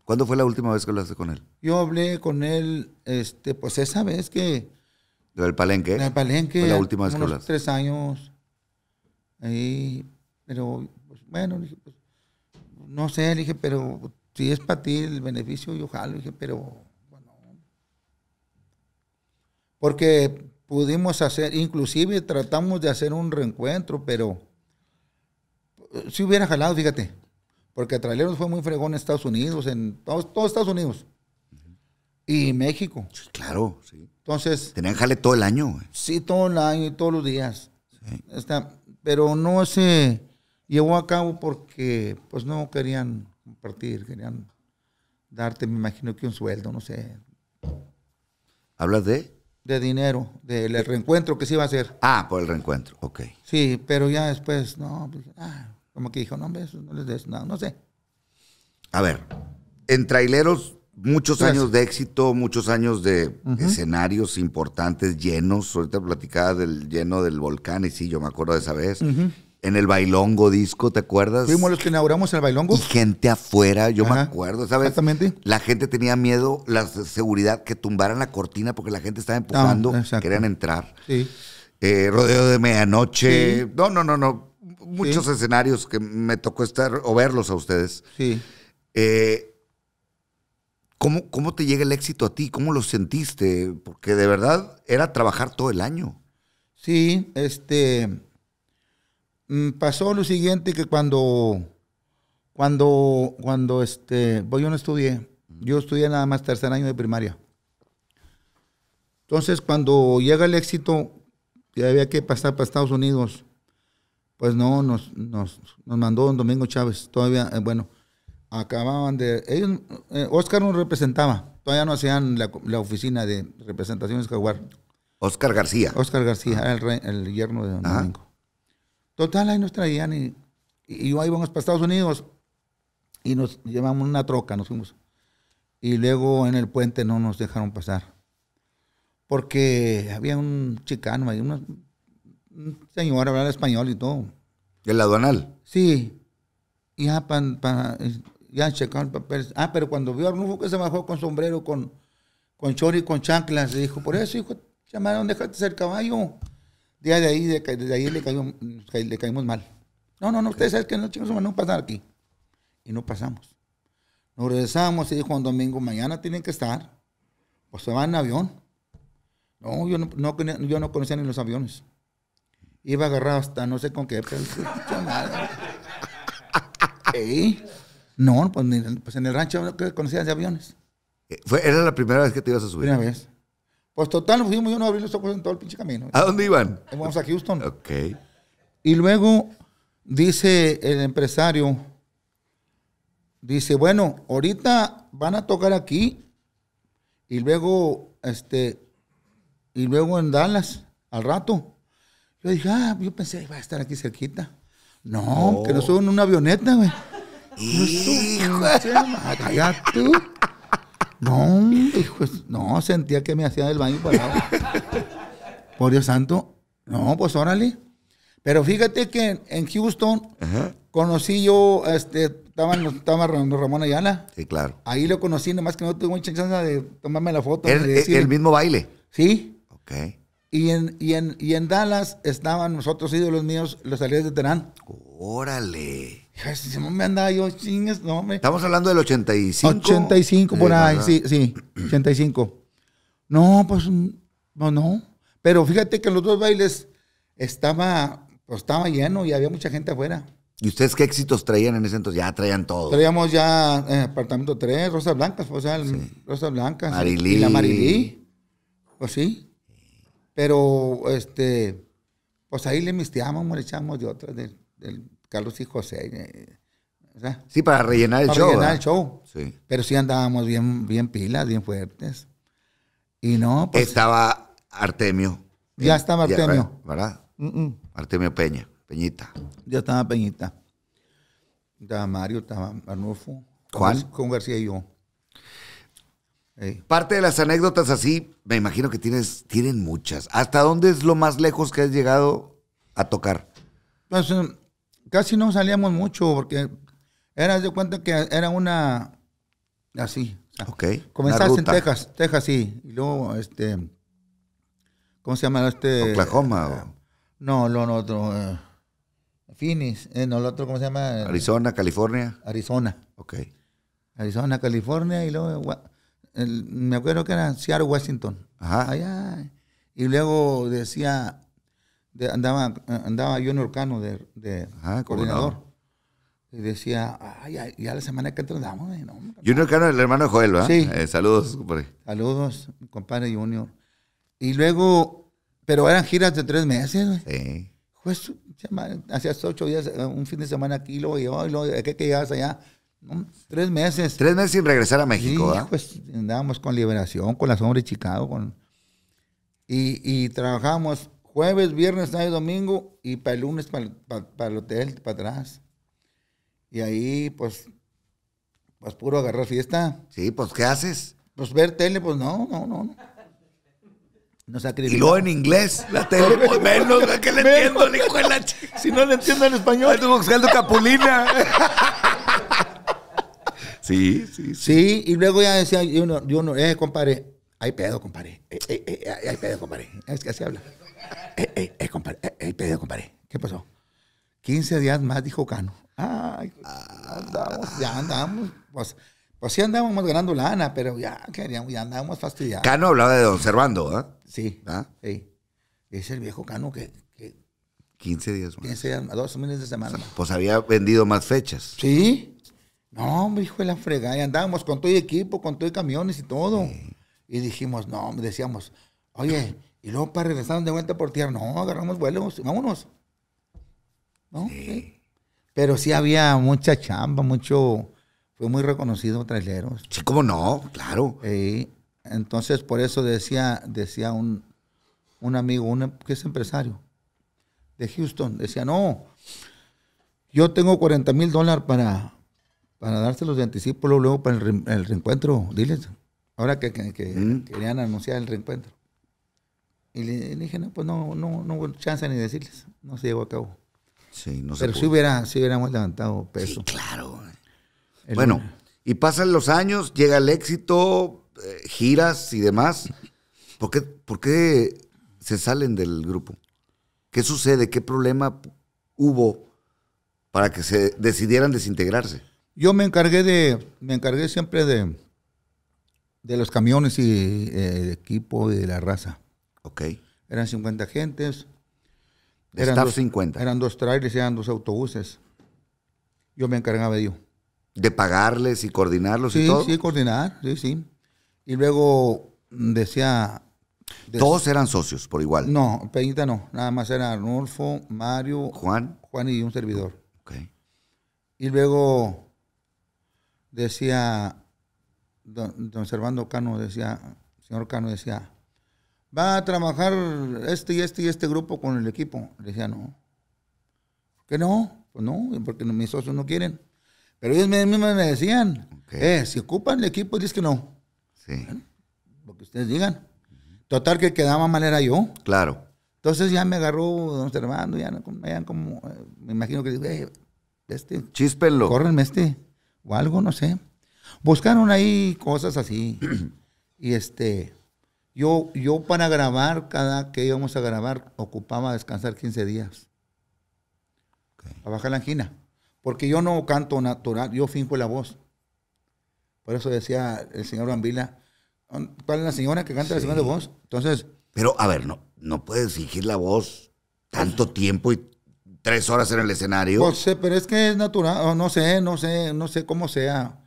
¿Cuándo fue la última vez que hablaste con él? Yo hablé con él, este, pues esa vez que... ¿Del palenque? Del palenque. Fue la última vez que tres años. Ahí, pero, pues, bueno, pues, no sé, le dije, pero si es para ti el beneficio, yo jalo, dije, pero, bueno. Porque pudimos hacer, inclusive tratamos de hacer un reencuentro, pero eh, si hubiera jalado, fíjate. Porque Traileros fue muy fregón en Estados Unidos, en todos Estados Unidos. Y México. claro, sí. Entonces. Tenían jale todo el año, Sí, todo el año y todos los días. Está, pero no se llevó a cabo porque, pues no querían compartir, querían darte, me imagino que un sueldo, no sé. ¿Hablas de? De dinero, del reencuentro que se iba a hacer. Ah, por el reencuentro, ok. Sí, pero ya después, no, pues, ah, como que dijo, no, hombre, no les des no, no sé. A ver, en traileros, muchos años de éxito, muchos años de escenarios importantes, llenos. Ahorita platicaba del lleno del volcán, y sí, yo me acuerdo de esa vez. En el bailongo disco, ¿te acuerdas? Fuimos los que inauguramos el bailongo. Y gente afuera, yo me acuerdo, ¿sabes? Exactamente. La gente tenía miedo, la seguridad, que tumbaran la cortina porque la gente estaba ah, empujando, querían entrar. Sí. Eh, rodeo de medianoche. No, no, no, no muchos escenarios que me tocó estar o verlos a ustedes. Sí. Eh, ¿cómo, te llega el éxito a ti? ¿Cómo lo sentiste? Porque de verdad era trabajar todo el año. Sí, este. Mm, pasó lo siguiente que cuando. Cuando. Cuando este. yo no estudié. Yo estudié nada más tercer año de primaria. Entonces, cuando llega el éxito, ya había que pasar para Estados Unidos pues no, nos, nos, nos mandó don Domingo Chávez. Todavía, eh, bueno, acababan de. Ellos, eh, Oscar nos representaba. Todavía no hacían la, la, oficina de representaciones Jaguar. Oscar García. Oscar García, era el, el, yerno de don Domingo. Total, ahí nos traían y, y, ahí vamos para Estados Unidos y nos llevamos una troca, nos fuimos. Y luego en el puente no nos dejaron pasar. Porque había un chicano ahí, unos un señor hablar español y todo. ¿El aduanal? Sí. Y ya, para, ya checaron el papel. Ah, pero cuando vio a Arnulfo que se bajó con sombrero, con, con chori, con chanclas, le dijo, por eso, hijo, llamaron, déjate ser caballo. de ahí, de, de ahí le, cayó, le caímos mal. No, no, no, ustedes saben que no, chicos, no pasan aquí. Y no pasamos. Nos regresamos y dijo un Domingo, mañana tienen que estar. O pues se van en avión. No, yo no, yo no conocía ni los aviones. Iba agarrado hasta no sé con qué. Pero, No, pues, pues, en el rancho conocías de aviones. Eh, ¿Fue, ¿Era la primera vez que te ibas a subir? Primera vez. Pues total, nos fuimos yo no abrí los ojos en todo el pinche camino. ¿A dónde iban? Eh, vamos a Houston. Ok. Y luego dice el empresario, dice, bueno, ahorita van a tocar aquí y luego, este, y luego en Dallas, al rato. Yo dije, ah, yo pensé, va a estar aquí cerquita. No, que no oh. son en una avioneta, güey. Pues hijo, No, no, sentía que me hacía del baño abajo. Por Dios santo. No, pues órale. Pero fíjate que en Houston conocí yo, este, estaba, Ramón Ayala. Sí, claro. Ahí lo conocí, nomás que no tuve mucha chance de tomarme la foto. ¿El, el mismo baile? Sí. Ok. Y en, y en, Dallas estaban nosotros los míos, los aliados de Terán. Órale. Si no me andaba yo, chingues, no me. Estamos hablando del 85. 85 por ahí, sí, sí, 85. No, pues, no, no. Pero fíjate que en los dos bailes estaba, pues, estaba lleno y había mucha gente afuera. ¿Y ustedes qué éxitos traían en ese entonces? Ya traían todo. Traíamos ya eh, apartamento 3, Rosas Blancas, o sea, Rosas Blancas. Marilí. Y la Marilí. Pues sí. Pero, este, pues ahí le misteamos, le echamos de otra, del, Carlos y José. Sí, para rellenar el show. Para rellenar el show. Sí. Pero sí andábamos bien, bien pilas, bien fuertes. Y no, pues. Estaba Artemio. Ya estaba Artemio. ¿Verdad? Artemio Peña, Peñita. Ya estaba Peñita. Estaba Mario, estaba Arnulfo. Juan. Con García y yo. Parte de las anécdotas así, me imagino que tienes, tienen muchas. ¿Hasta dónde es lo más lejos que has llegado a tocar? Pues, em, casi no salíamos mucho porque eras de cuenta que era una así. Ok. Comenzaste en Texas, Texas sí. Y luego, este, ¿cómo se llama este? Oklahoma. Eh, no, lo otro. Eh, Phoenix, eh, no, el otro, ¿cómo se llama? Arizona, California. Arizona. Ok. Arizona, California y luego me acuerdo que era Seattle, Washington. Ajá. Y luego decía, andaba, andaba Junior Cano de, de Ajá, coordinador. Y decía, ay, ya, la semana que entra eh, No, Junior Cano, el hermano Joel, ¿verdad? Sí. Eh, saludos. Saludos, compadre Junior. Y luego, pero eran giras de tres meses, güey. Sí. Pues, hacías ocho días, eh, un fin de semana aquí, luego yo, y ¿qué que llegabas allá? Tres meses. Tres meses sin regresar a México, sí, pues andábamos con Liberación, con La Sombra y Chicago. Con... Y, y jueves, viernes, sábado y domingo y para el lunes para el hotel, para atrás. Y ahí, pues, pues puro agarrar fiesta. Sí, pues, ¿qué haces? Pues ver tele, pues no, no, no. no. Nos y luego en inglés, la tele, pues menos, que le entiendo, Si no le entiendo en español. Ah, Estoy buscando capulina. Sí, sí, sí. y luego ya decía, yo no, yo no, eh, compadre, hay pedo, compadre. Eh, eh, eh hay pedo, compadre. Es que así habla. Eh, eh, eh, compadre, eh, hay pedo, compadre. ¿Qué pasó? 15 días más, dijo Cano. Ay, andamos, ya andamos. Pues, pues sí andábamos ganando lana, pero ya queríamos, ya andábamos fastidiados. Cano hablaba de Don Servando, ¿verdad? ¿ah? Sí. ¿Ah? Sí. Es el viejo Cano que, que 15 días más. 15 días más, dos meses de semana. Pues había vendido más fechas. Sí. No, hombre, hijo de la fregada. Y andábamos con todo el equipo, con todo el camiones y todo. Y dijimos, no, decíamos, oye, y luego para regresar de vuelta por tierra, no, agarramos vuelos, vámonos. ¿No? Sí. Pero sí había mucha chamba, mucho. Fue muy reconocido traileros. Sí, cómo no, claro. Entonces, por eso decía, decía un, amigo, un, em, que es empresario de Houston, decía, no, yo tengo 40 mil dólares para para dárselos de anticipo luego, para el, reencuentro, diles. Ahora que, querían anunciar el reencuentro. Y le, dije, no, pues no, no, no hubo chance ni decirles. No se llevó a cabo. Sí, no Pero si hubiera, si hubiéramos levantado peso. Sí, claro. bueno, y pasan los años, llega el éxito, eh, giras y demás. ¿Por qué, ¿Por qué se salen del grupo? ¿Qué sucede? ¿Qué problema hubo para que se decidieran desintegrarse? Yo me encargué de, me encargué siempre de, de los camiones y el eh, equipo y de la raza. Ok. Eran 50 agentes. Eran dos, 50. Eran dos trailers, eran dos autobuses. Yo me encargaba de ello. ¿De pagarles y coordinarlos sí, y todo? Sí, sí, coordinar, sí, sí. Y luego decía... ¿Todos eran socios por igual? No, Peñita no. Nada más eran Arnulfo, Mario... Juan. Juan y un servidor. Ok. Y luego decía, don, Servando Cano decía, señor Cano decía, va a trabajar este y este y este grupo con el equipo. Le decía, no. ¿Por qué no? Pues no, porque mis socios no quieren. Pero ellos mismos me decían, eh, si ocupan el equipo, dice que no. Sí. lo que ustedes digan. Total que quedaba mal era yo. Claro. Entonces ya me agarró don Servando, ya, como, eh, me imagino que dije, eh, este. Chíspenlo. Córrenme este o algo, no sé. Buscaron ahí cosas así. y este, yo, yo para grabar, cada que íbamos a grabar, ocupaba descansar 15 días. A bajar la angina. Porque yo no canto natural, yo finjo la voz. Por eso decía el señor Bambila, ¿cuál es la señora que canta la señora voz? Entonces. Pero, a ver, no, no puedes fingir la voz tanto tiempo y tres horas en el escenario. No pues, sé, eh, pero es que es natural, no sé, no sé, no sé cómo sea.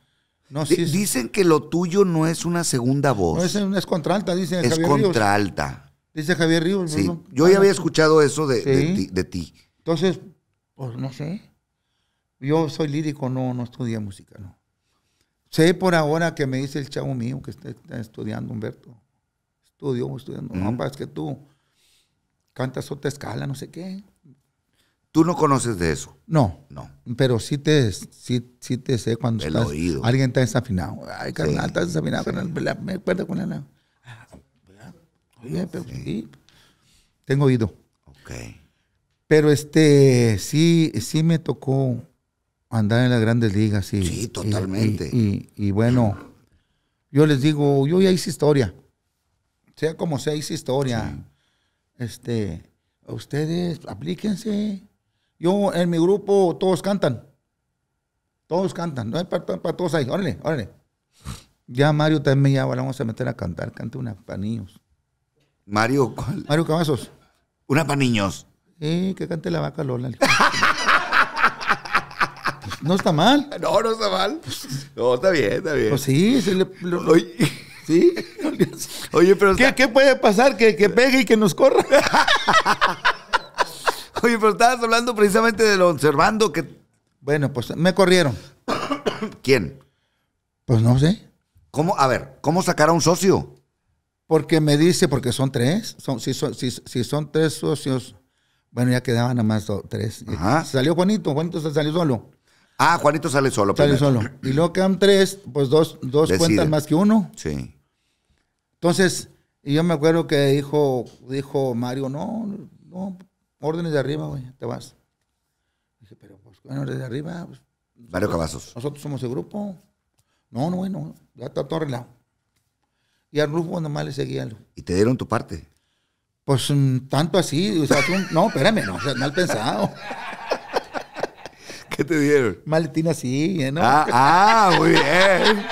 No, dicen que lo tuyo no es una segunda voz. No, es, es contralta, dicen. es Javier contralta. Dice Javier Ríos. Sí. Yo ya había escuchado eso de, ti, Entonces, pues no sé. Yo soy lírico, no, no estudié música, no. Sé por ahora que me dice el chavo mío que está, estudiando, Humberto. Estudió, estudiando. No, es que tú cantas otra escala, no sé qué. Tú no conoces de eso. No. No. Pero sí te, sí, te sé cuando alguien está desafinado. Ay, carnal, está estás desafinado, carnal. Me acuerdo con él. Ah, Oye, pero sí. Tengo oído. Ok. Pero este, sí, sí me tocó andar en las grandes ligas. Sí, sí totalmente. Y, bueno, yo les digo, yo ya hice historia. Sea como sea, hice historia. Este, ustedes aplíquense yo en mi grupo todos cantan. Todos cantan. No hay para, todos ahí. Órale, órale. Ya Mario también ya bueno, vamos a meter a cantar. Cante una para niños. Mario, ¿cuál? Mario Cavazos. Una para niños. que cante la vaca Lola. Pues, no está mal. No, no está mal. No, está bien, está bien. Pues sí, Sí. Oye, pero... ¿Qué, ¿qué puede pasar? ¿Que, que pegue y que nos corra. Oye, pero estabas hablando precisamente de lo observando que. Bueno, pues me corrieron. ¿Quién? Pues no sé. ¿Cómo? A ver, ¿cómo sacar a un socio? Porque me dice, porque son tres. Son, si, son, si, son tres socios, bueno, ya quedaban nada más tres. Ajá. Salió Juanito, Juanito se salió solo. Ah, Juanito sale solo. Sale solo. Y luego quedan tres, pues dos, dos cuentan más que uno. Sí. Entonces, y yo me acuerdo que dijo, dijo Mario, no, no, órdenes de arriba, güey, te vas. Dije, pero pues, órdenes de arriba. varios pues, cabazos Nosotros somos el grupo. No, no, bueno no. Ya está todo arreglado. Y a Rufo nomás le seguía ¿Y te dieron tu parte? Pues mm, tanto así. O sea, no, espérame, no, o sea, mal pensado. ¿Qué te dieron? Maletín así, ¿no? Ah, ah, muy bien.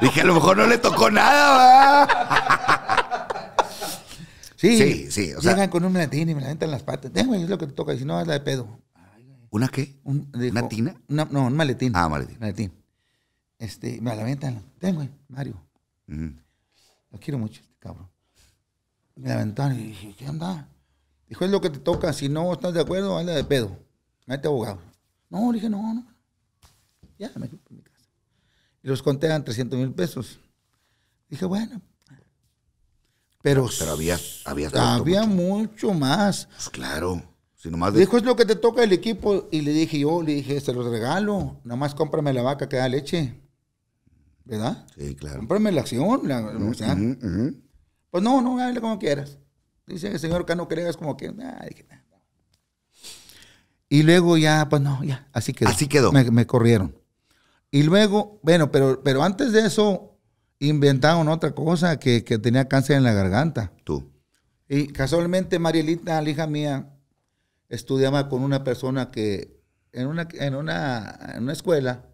Dije, a lo mejor no le tocó nada, ¿verdad? Sí, sí, O sea, llegan con un maletín y me la las patas. Tengo, es lo que te toca. Y si no, hazla de pedo. ¿Una qué? Un, ¿Una tina? no, un maletín. Ah, maletín. Maletín. Este, me la aventan. Ten, Mario. Lo quiero mucho, este cabrón. Me la y dije, ¿qué onda? Dijo, es lo que te toca. Si no estás de acuerdo, hazla de pedo. Mete abogado. No, dije, no, no. Ya, me fui en mi casa. Y los conté, eran 300 mil pesos. Dije, bueno, Ah, pero, había, había, mucho. más. Pues claro. Dijo, es lo que te toca el equipo. Y le dije yo, le dije, se los regalo. Nada más cómprame la vaca que da leche. ¿Verdad? Sí, claro. Cómprame la acción. Pues no, no, dale como quieras. Dice el señor Cano que no hagas como que. Y luego ya, pues no, ya, así quedó. Así quedó. Me, corrieron. Y luego, bueno, pero, pero antes de eso, inventaron otra cosa, que, tenía cáncer en la garganta. Tú. Y casualmente Marielita, la hija mía, estudiaba con una persona que en una, en en una escuela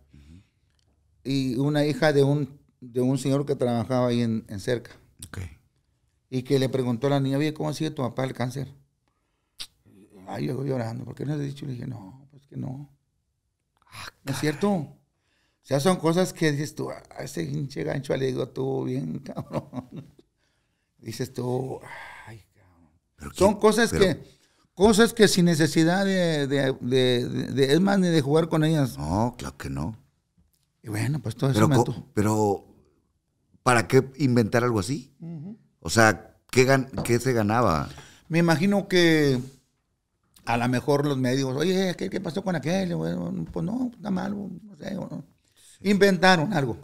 y una hija de un, de un señor que trabajaba ahí en, cerca. Y que le preguntó a la niña, oye, ¿cómo sigue tu papá el cáncer? Ay, yo llorando, ¿por qué no le he dicho? Le dije, no, pues que no. Ah, ¿No es cierto? O sea, son cosas que dices tú, a ah, ese hinche gancho le digo tú bien, cabrón. Dices tú, ay, cabrón. Son cosas que... Cosas que sin necesidad de, de, es más, ni de jugar con ellas. No, claro que no. Y bueno, pues todo eso me Pero, ¿para qué inventar algo así? O sea, ¿qué, gan se ganaba? Me imagino que a lo mejor los medios, oye, ¿qué, qué pasó con aquel? pues no, está pues, mal, no sé. Inventaron algo.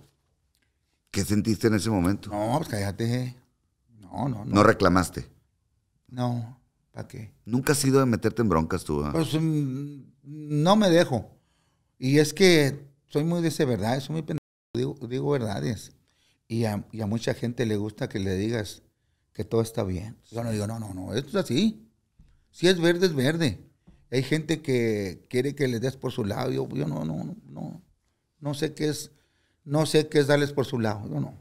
¿Qué sentiste en ese momento? No, pues cállate. No, no, no. ¿No reclamaste? No, ¿para qué? ¿Nunca has sido de meterte en broncas tú? ¿ah? Pues mm, no me dejo. Y es que soy muy de ese verdad, soy muy pendejo, digo, verdades. Y a, mucha gente le gusta que le digas que todo está bien. Yo no digo, no, no, no, esto es así. Si es verde, es verde. Hay gente que quiere que le des por su lado. Yo, yo no, no, no, no no sé qué es, no sé qué es darles por su lado, no, no.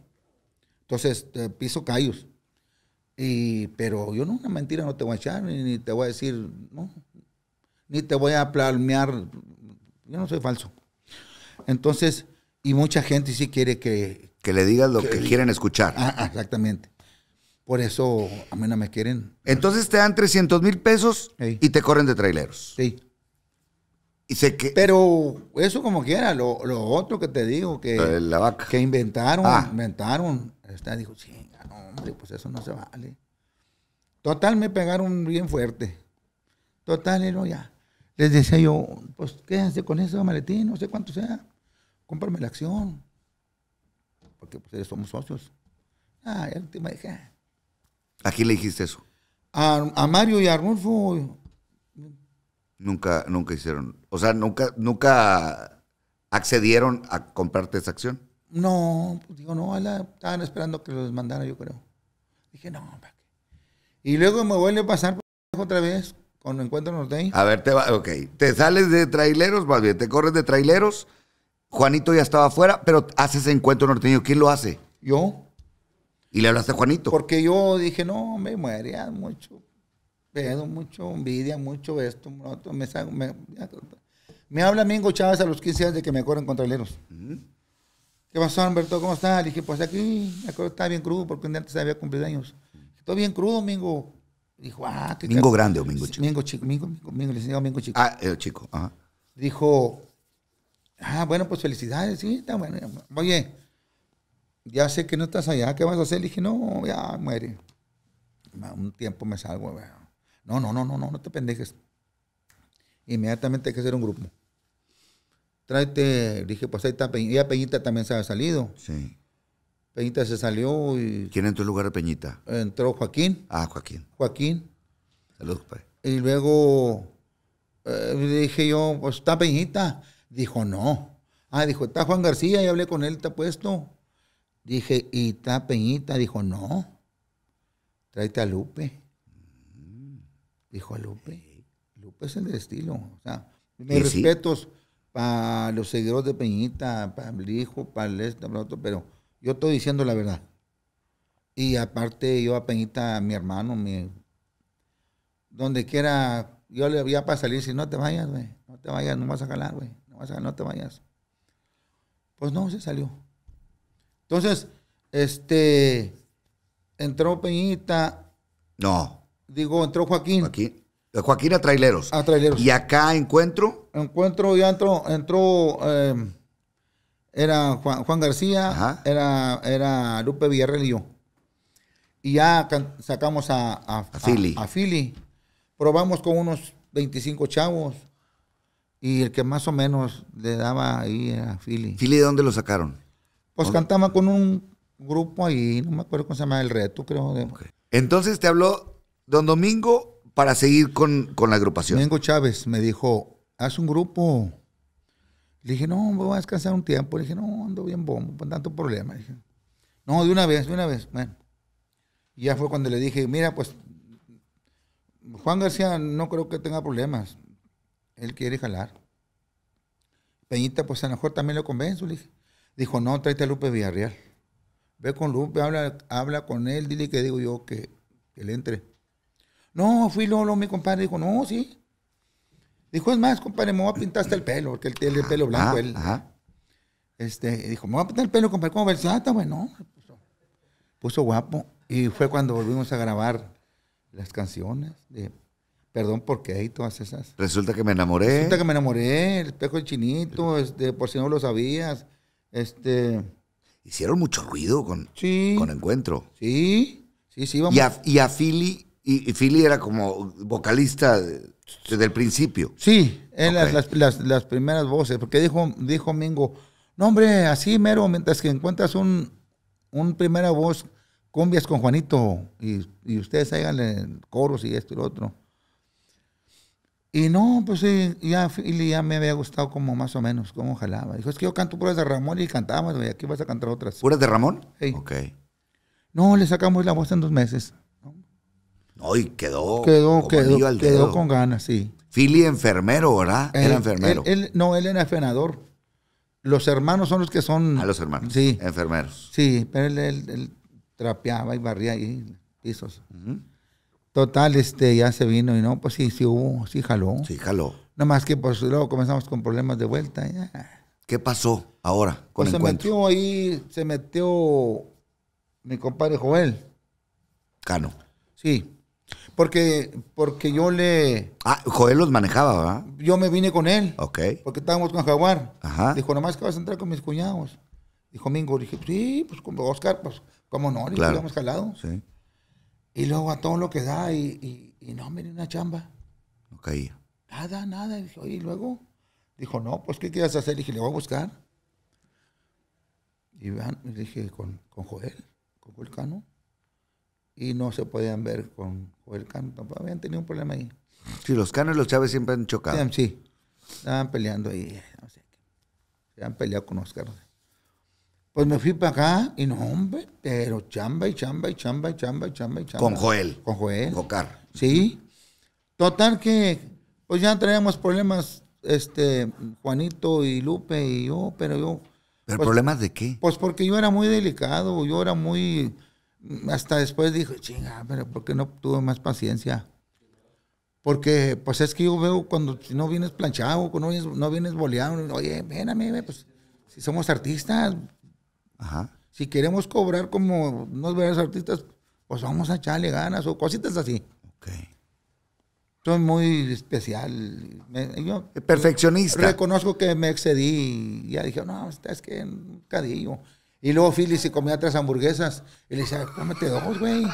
Entonces, piso callos. Y, pero yo no, una mentira no te voy a echar, ni, te voy a decir, no, ni te voy a planear. yo no soy falso. Entonces, y mucha gente sí quiere que... Que le digas lo que, quieren escuchar. Ah, ah, exactamente. Por eso a mí no me quieren. Entonces te dan 300 mil pesos y te corren de traileros. Sí. Pero eso como quiera, lo, otro que te digo, que, que inventaron, ah. inventaron, dijo, sí pues eso no se vale. Total, me pegaron bien fuerte. Total, ya. Les decía yo, pues quédense con eso, maletín, no sé cuánto sea. Cómprame la acción. Porque pues somos socios. Ah, el te dije. ¿A quién le dijiste eso? A, Mario y a Rulfo nunca, nunca hicieron, o sea, nunca, nunca accedieron a comprarte esa acción. No, pues, digo, no, estaban esperando que los mandara, yo creo. Dije, no, ¿para qué? Y luego me vuelve a pasar otra vez con Encuentro Norteño. A ver, te va, ok. Te sales de traileros, más bien, te corres de traileros. Juanito ya estaba afuera, pero haces Encuentro Norteño. ¿Quién lo hace? Yo. ¿Y le hablaste a Juanito? Porque yo dije, no, me muería mucho. Pedo, mucho envidia, mucho esto, me, me, me, habla Mingo Chávez a los 15 años de que me corren contraleros. ¿Qué pasó, Humberto? ¿Cómo estás? Le dije, pues aquí, me acuerdo estaba bien crudo porque antes había cumplido años. Estoy bien crudo, Mingo. Dijo, ah, qué ¿Mingo grande o Mingo chico? Mingo chico, Mingo, Mingo, Mingo, le Mingo chico. Ah, el chico, ajá. Dijo, ah, bueno, pues felicidades, sí, está bueno. Oye, ya sé que no estás allá, ¿qué vas a hacer? Le dije, no, ya muere. Un tiempo me salgo, bueno no, no, no, no, no, no te pendejes. Inmediatamente hay que hacer un grupo. Tráete, dije, pues ahí está Peñita. Ya Peñita también se había salido. Sí. Peñita se salió y. ¿Quién entró en lugar de Peñita? Entró Joaquín. Ah, Joaquín. Joaquín. Saludos, Y luego eh, dije yo, pues está Peñita. Dijo, no. Ah, dijo, está Juan García, ya hablé con él, está puesto. Dije, ¿y está Peñita? Dijo, no. Tráete a Lupe. Dijo a Lupe. Lupe es el de estilo. O sea, mis respetos para los seguidores de Peñita, para el hijo, para el este, para el otro, pero yo estoy diciendo la verdad. Y aparte, yo a Peñita, mi hermano, mi, donde quiera, yo le había para salir, si no te vayas, güey, no te vayas, no vas a jalar, güey, no, no te vayas. Pues no, se salió. Entonces, este, entró Peñita. No. Digo, entró Joaquín. Joaquín. Eh, Joaquín a Traileros. A Traileros. Y acá encuentro. Encuentro, ya entró, entró em, era Juan, García, era, era Lupe Villarreal y yo. Y ya sacamos a, a, Philly. a, Philly. Probamos con unos 25 chavos. Y el que más o menos le daba ahí a Philly. ¿Philly de dónde lo sacaron? Pues cantaba con un grupo ahí, no me acuerdo cómo se llama, El Reto, creo. Entonces te habló Don Domingo, para seguir con, la agrupación. Domingo Chávez me dijo, haz un grupo. Le dije, no, me voy a descansar un tiempo. Le dije, no, ando bien bombo, con tanto problema. no, de una vez, de una vez. Bueno, ya fue cuando le dije, mira, pues Juan García no creo que tenga problemas. Él quiere jalar. Peñita, pues a lo mejor también lo convenzo. Le dije, dijo, no, tráete a Lupe Villarreal. Ve con Lupe, habla, habla con él, dile que digo yo que, que le entre. No, fui Lolo, mi compadre. Dijo, no, sí. Dijo, es más, compadre, me voy a pintar hasta el pelo, porque él tiene el pelo blanco. él. Este, dijo, me voy a pintar el pelo, compadre. ¿Cómo ves? Ah, bueno. Puso, guapo. Y fue cuando volvimos a grabar las canciones de Perdón por qué y todas esas. Resulta que me enamoré. Resulta que me enamoré, el espejo del chinito, este, por si no lo sabías. Este. Hicieron mucho ruido con, Encuentro. Sí, sí, sí. Vamos. Y, a, y a Philly y, y Philly era como vocalista desde el principio. Sí, en las, las, las, primeras voces, porque dijo, dijo Mingo, no hombre, así mero, mientras que encuentras un, un primera voz, cumbias con Juanito y, y ustedes háganle coros y esto y lo otro. Y no, pues sí, ya, ya me había gustado como más o menos, como jalaba. Dijo, es que yo canto puras de Ramón y cantábamos, y aquí vas a cantar otras. ¿Puras de Ramón? Sí. Ok. No, le sacamos la voz en dos meses. Hoy quedó. Quedó, quedó, con ganas, sí. Philly enfermero, ¿verdad? Eh, era enfermero. no, él era enfermador. Los hermanos son los que son. A los hermanos. Sí. Enfermeros. Sí, pero él, trapeaba y barría ahí pisos. Total, este, ya se vino y no, pues sí, sí hubo, sí jaló. Sí jaló. Nada más que pues luego comenzamos con problemas de vuelta. ¿Qué pasó ahora pues se metió ahí, se metió mi compadre Joel. Cano. Sí. Porque, porque yo le. Ah, Joel los manejaba, ¿verdad? Yo me vine con él. Ok. Porque estábamos con Jaguar. Ajá. Dijo, nomás que vas a entrar con mis cuñados. Dijo Mingo, dije, sí, pues con Oscar, pues, ¿cómo no? Le claro. hemos jalado. Sí. Y luego a todo lo que da, y, no, me una chamba. No caía. Nada, nada. Y luego. Dijo, no, pues, ¿qué quieres hacer? dije, le voy a buscar. Y van, dije, con, con Joel, con Volcano y no se podían ver con Joel Cano. habían tenido un problema ahí. Sí, los Canos los Chávez siempre han chocado. Sí, estaban peleando ahí. Eh, se han peleado con Oscar. Pues me fui para acá y no, hombre, pero chamba y chamba y chamba y chamba y chamba y chamba. Con Joel. Con Joel. Jocar. Sí. Total que, pues ya traíamos problemas, este, Juanito y Lupe y yo, pero yo. ¿Pero pues problemas de qué? Pues porque yo era muy delicado, yo era muy hasta después dijo, chinga, pero ¿por qué no tuve más paciencia? Porque, pues es que yo veo cuando no vienes planchado, cuando no vienes, no vienes boleado, oye, ven a mí, pues si somos artistas, si queremos cobrar como los verdaderos artistas, pues vamos a echarle ganas o cositas así. Ok. Soy muy especial. yo, Perfeccionista. Reconozco que me excedí. Ya dije, no, es que cadillo. Y luego Philly se comía tres hamburguesas. Y le decía, cómete dos, güey.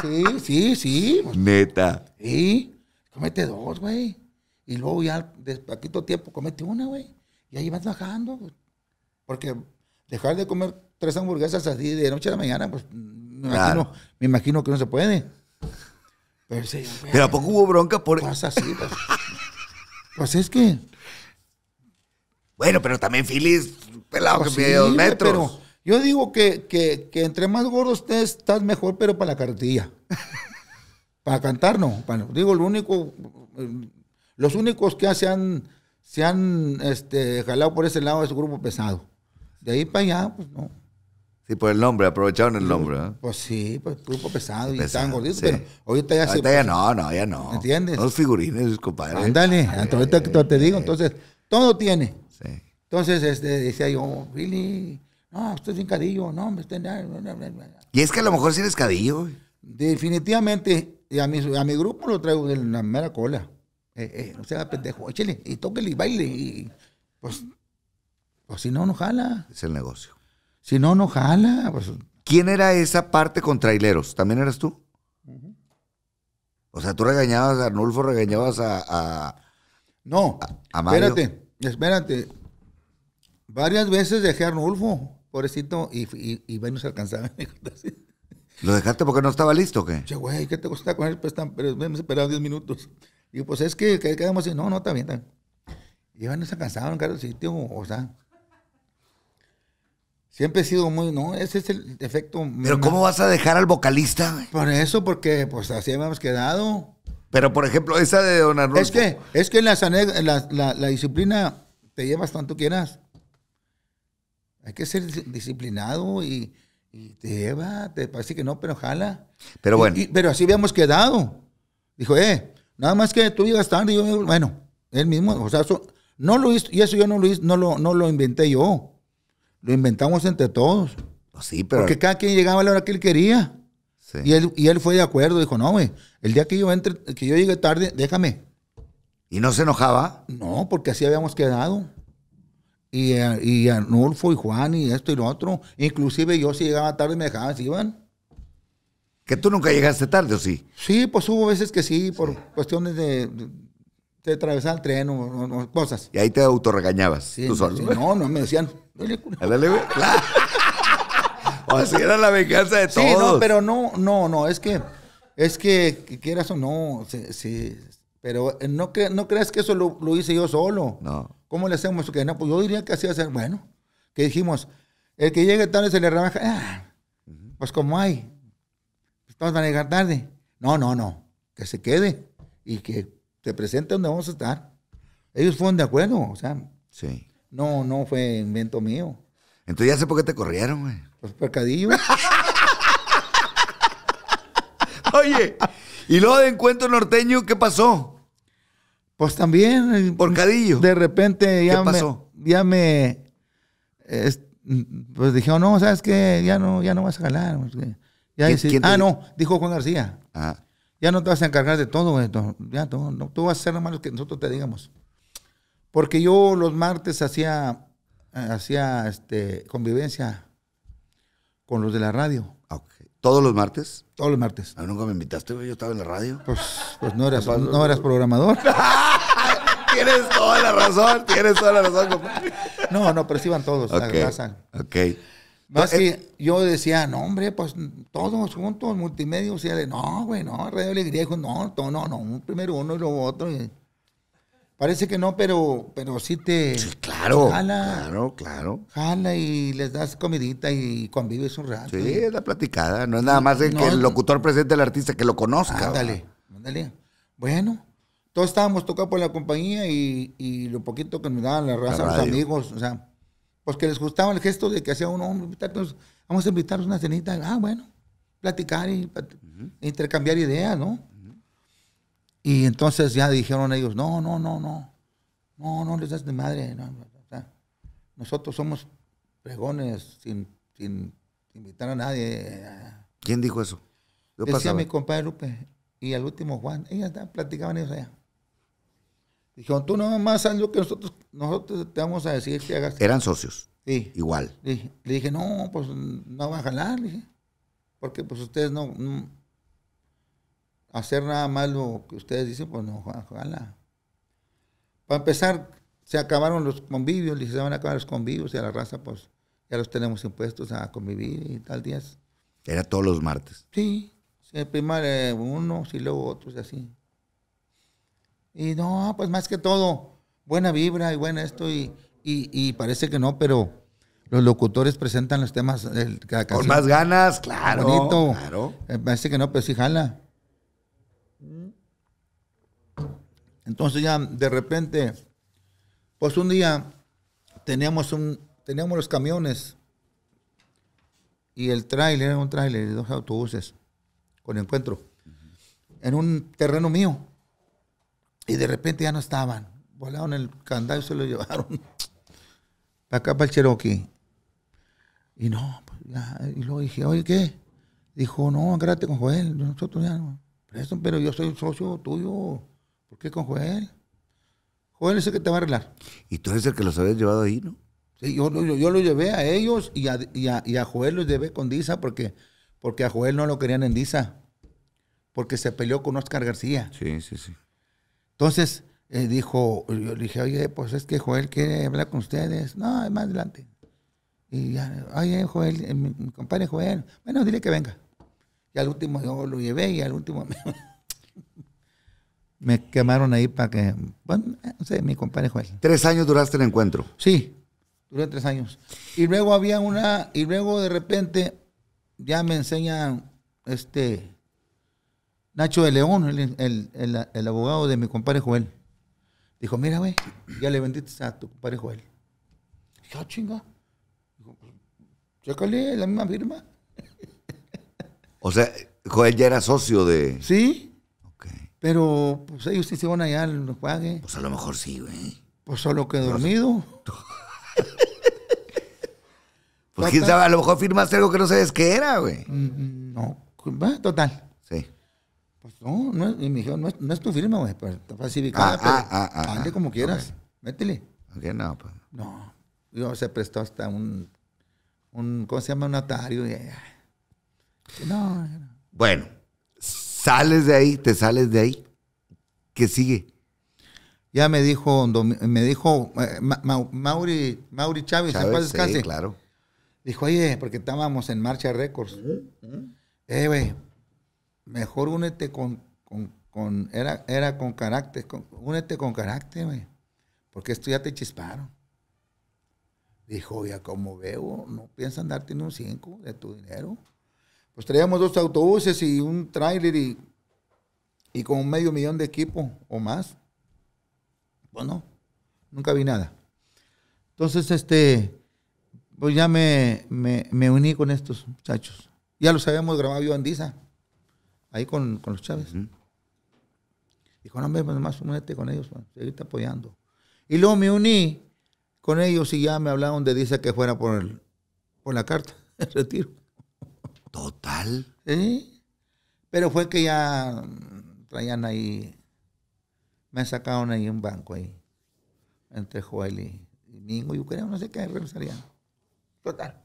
Sí, sí, sí. Neta. Sí, cómete dos, güey. Y luego ya, de poquito tiempo, comete una, güey. Y ahí vas bajando. Porque dejar de comer tres hamburguesas así de noche a la mañana, pues me, imagino, que no se puede. Pero, sí, Pero, ¿a poco hubo bronca por...? Cosas así, pues. pues es que bueno, pero también feliz pelado pues que mide dos metros. yo digo que, que, entre más gordo estés, estás mejor, pero para la carretilla. para cantar, no. digo, lo único, los únicos que se han, se han este, jalado por ese lado es el grupo pesado. De ahí para allá, pues no. Sí, por el nombre, aprovecharon el nombre. ¿eh? Pues sí, pues grupo pesado, y tan gordito, pero ahorita ya ahorita ya pues, no, no, ya no. ¿Entiendes? Los figurines, compadre. Ándale, ahorita ay, te digo, entonces, todo tiene. Entonces, este, decía yo, Billy, no, usted es cadillo, no, me Y es que a lo mejor sí eres cadillo. Definitivamente, a mi, a mi grupo lo traigo de la mera cola. Eh, eh no sea pendejo, échale, y tóquele y baile. Y, pues, pues, si no, no jala. Es el negocio. Si no, no jala. Pues. ¿Quién era esa parte con traileros? ¿También eras tú? O sea, tú regañabas a Arnulfo, regañabas a. a no, a, a espérate, espérate. Varias veces dejé a Arnulfo, pobrecito, y, y, y no se alcanzaba. ¿Lo dejaste porque no estaba listo o qué? Che, güey, ¿qué te gusta con él? Pues, tan, pero hemos esperado 10 minutos. Y pues es que, quedamos así. No, no, está bien, Y bueno, se sitio, o sea. Siempre he sido muy, no, ese es el efecto. Pero ¿cómo vas a dejar al vocalista? Por eso, porque pues así hemos quedado. Pero por ejemplo, esa de Don Arnulfo. Es que, es que la, la, la, disciplina te llevas tanto quieras. Hay que ser disciplinado y, te lleva, te parece que no, pero jala. Pero bueno. pero así habíamos quedado. Dijo, eh, nada más que tú llegas tarde. Y yo, bueno, él mismo, o sea, no lo hizo, y eso yo no lo, no lo, no lo inventé yo. Lo inventamos entre todos. Así, pues pero. Porque cada quien llegaba a la hora que él quería. Y, él, fue de acuerdo, dijo, no, güey, el día que yo entre, que yo llegue tarde, déjame. ¿Y no se enojaba? No, porque así habíamos quedado y, eh, y Anulfo y Juan y esto y lo otro. Inclusive yo si llegaba tarde me dejaban, sí iban. ¿Que tú nunca llegaste tarde o sí? Sí, pues hubo veces que sí, por cuestiones de, de, atravesar el tren o, cosas. Y ahí te autorregañabas sí, no, no, me decían. Dale, O así era la venganza de todos. Sí, no, pero no, no, no, es que, es que, quieras o no, sí, pero eh, no, no creas que eso lo, lo hice yo solo. No. ¿Cómo le hacemos eso? Que no, pues yo diría que así va a ser Bueno, que dijimos, el que llegue tarde se le rebaja. Ah, pues como hay, Estamos pues a llegar tarde. No, no, no, que se quede y que te presente donde vamos a estar. Ellos fueron de acuerdo, o sea. Sí. No, no fue invento mío. Entonces ya sé por qué te corrieron, güey. Los pecadillos. Oye, y luego de Encuentro Norteño, ¿qué pasó? Pues también. Porcadillo. Eh, de repente ya me. Ya me. pues dijeron, no, ¿sabes qué? Ya no, ya no vas a jalar. Pues, ya ah, no, dijo Juan García. Ah. Ya no te vas a encargar de todo, esto. Ya no, tú vas a hacer nomás lo que nosotros te digamos. Porque yo los martes hacía, hacía este, convivencia con los de la radio. ¿Todos los martes? Todos los martes. A ah, nunca me invitaste, Yo estaba en la radio. Pues, pues no, eras, no eras programador. tienes toda la razón, tienes toda la razón, No, no, pero sí van todos. Okay. Ok. Eh, yo decía, no, hombre, pues todos juntos, multimedia, o sea, no, güey, no, Radio Alegría, no, no, no, no, primero uno y luego otro. Y, Parece que no, pero, pero sí te. Sí, claro. Jala. Claro, claro. Jala y les das comidita y convives un rato. Sí, es la platicada. No es nada más el que el locutor presente al artista, que lo conozca. Ándale, Bueno, todos estábamos tocando por la compañía y, lo poquito que nos daban la raza, de los amigos, o sea, pues que les gustaba el gesto de que hacía uno, vamos a invitarlos a una cenita. Ah, bueno, platicar y intercambiar ideas, ¿no? Y entonces ya dijeron ellos, no, no, no, no, no, no les das de madre. No, o sea, nosotros somos pregones sin, sin, invitar a nadie. ¿Quién dijo eso? Yo Decía mi compadre Lupe y al último Juan, ellas platicaban ellos allá. Dijeron, tú no más haz lo que nosotros, nosotros te vamos a decir que hagas. Eran socios. Sí. Igual. Le dije, no, pues no va a jalar, le dije, porque pues ustedes no hacer nada más lo que ustedes dicen, pues no, jala. Para empezar, se acabaron los convivios, se van a acabar los convivios y a la raza, pues ya los tenemos impuestos a convivir y tal día. Era todos los martes. Sí, primero eh, unos y luego otros y así. Y no, pues más que todo, buena vibra y buena esto y, parece que no, pero los locutores presentan los temas. Con más ganas, claro. Eh, parece que no, pero sí jala. Entonces ya de repente, pues un día teníamos, un, teníamos los camiones y el tráiler, era un tráiler de dos autobuses con encuentro, en un terreno mío. Y de repente ya no estaban. Volaron el candado y se lo llevaron para acá, para el Cherokee. Y no, pues y luego dije, oye, ¿qué? Dijo, no, agárrate con Joel, nosotros ya no. Pero yo soy socio tuyo. ¿Por qué con Joel? Joel es el que te va a arreglar. Y tú eres el que los habías llevado ahí, ¿no? Sí, yo, lo llevé a ellos y a, Joel los llevé con Disa porque, porque a Joel no lo querían en Disa. Porque se peleó con Oscar García. Sí, sí, sí. Entonces, eh, dijo, yo le dije, oye, pues es que Joel quiere hablar con ustedes. No, más adelante. Y ya, oye, Joel, eh, mi, mi, compadre Joel, bueno, dile que venga. Y al último yo lo llevé y al último... me quemaron ahí para que, bueno, no sé, mi compadre Joel. ¿Tres años duraste el encuentro? Sí, duré tres años. Y luego había una, y luego de repente ya me enseñan, este, Nacho de León, el, abogado de mi compadre Joel. Dijo, mira, güey, ya le vendiste a tu compadre Joel. Dije, ah, chinga. Dijo, pues, chécale, la misma firma. O sea, Joel ya era socio de... Sí, pero pues ellos sí se van allá al enjuague. Pues a lo mejor sí, güey. Pues solo que dormido. pues quién sabe, a lo mejor firmaste algo que no sabes qué era, güey. Mm, no, pues, total. Sí. Pues no, no es, y me dijeron, no es, tu firma, güey, pues, está falsificada. Ah, ah, ah, ande ah, como ah, quieras, métele. no, pues. No, yo se prestó hasta un, un ¿cómo se llama? Un notario. Y, no, no. Bueno, sales de ahí, te sales de ahí. ¿Qué sigue? Ya me dijo, me dijo eh, Mauri, Mauri Chávez, en paz claro. Dijo, oye, porque estábamos en Marcha récords Eh, güey, mejor únete con, con, era, era con carácter, únete con carácter, güey. Porque esto ya te chisparon. Dijo, ya como veo, no piensan darte ni un 5 de tu dinero pues traíamos dos autobuses y un tráiler y, y con medio millón de equipo o más. Pues no, nunca vi nada. Entonces, este, pues ya me, uní con estos muchachos. Ya los habíamos grabado yo en ahí con, los Chávez. Dijo, no, pues más únete con ellos, man. Pues, seguirte apoyando. Y luego me uní con ellos y ya me hablaron de Disa que fuera por, por la carta, el retiro. Total. ¿Sí? ¿Eh? Pero fue que ya traían ahí, me sacaron ahí un banco ahí, entre Joel y, y yo creo, no sé qué regresaría. Total.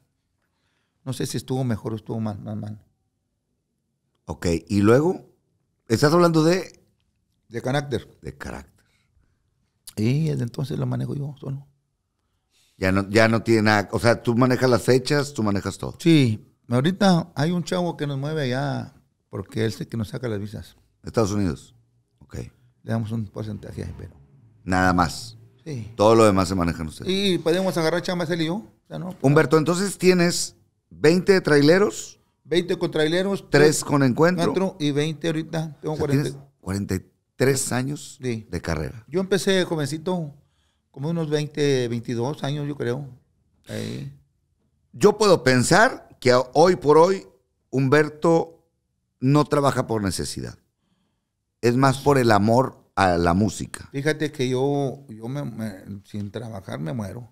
No sé si estuvo mejor o estuvo más mal, mal. Ok, y luego, estás hablando de... De carácter. De carácter. Y desde entonces lo manejo yo solo. Ya no, ya no tiene nada, o sea, tú manejas las fechas, tú manejas todo. Sí, Ahorita hay un chavo que nos mueve allá porque él es el que nos saca las visas. Estados Unidos. Ok. Le damos un porcentaje pero. Nada más. Sí. Todo lo demás se manejan ustedes. Y podemos agarrar chamas él y yo. Humberto, entonces tienes 20 traileros. 20 con traileros. 3 con encuentro. 4 y 20 ahorita. Tengo 40. 43 años de carrera. Yo empecé jovencito, como unos 20, 22 años, yo creo. Ahí. Yo puedo pensar que hoy por hoy Humberto no trabaja por necesidad. Es más por el amor a la música. Fíjate que yo, yo me, sin trabajar me muero.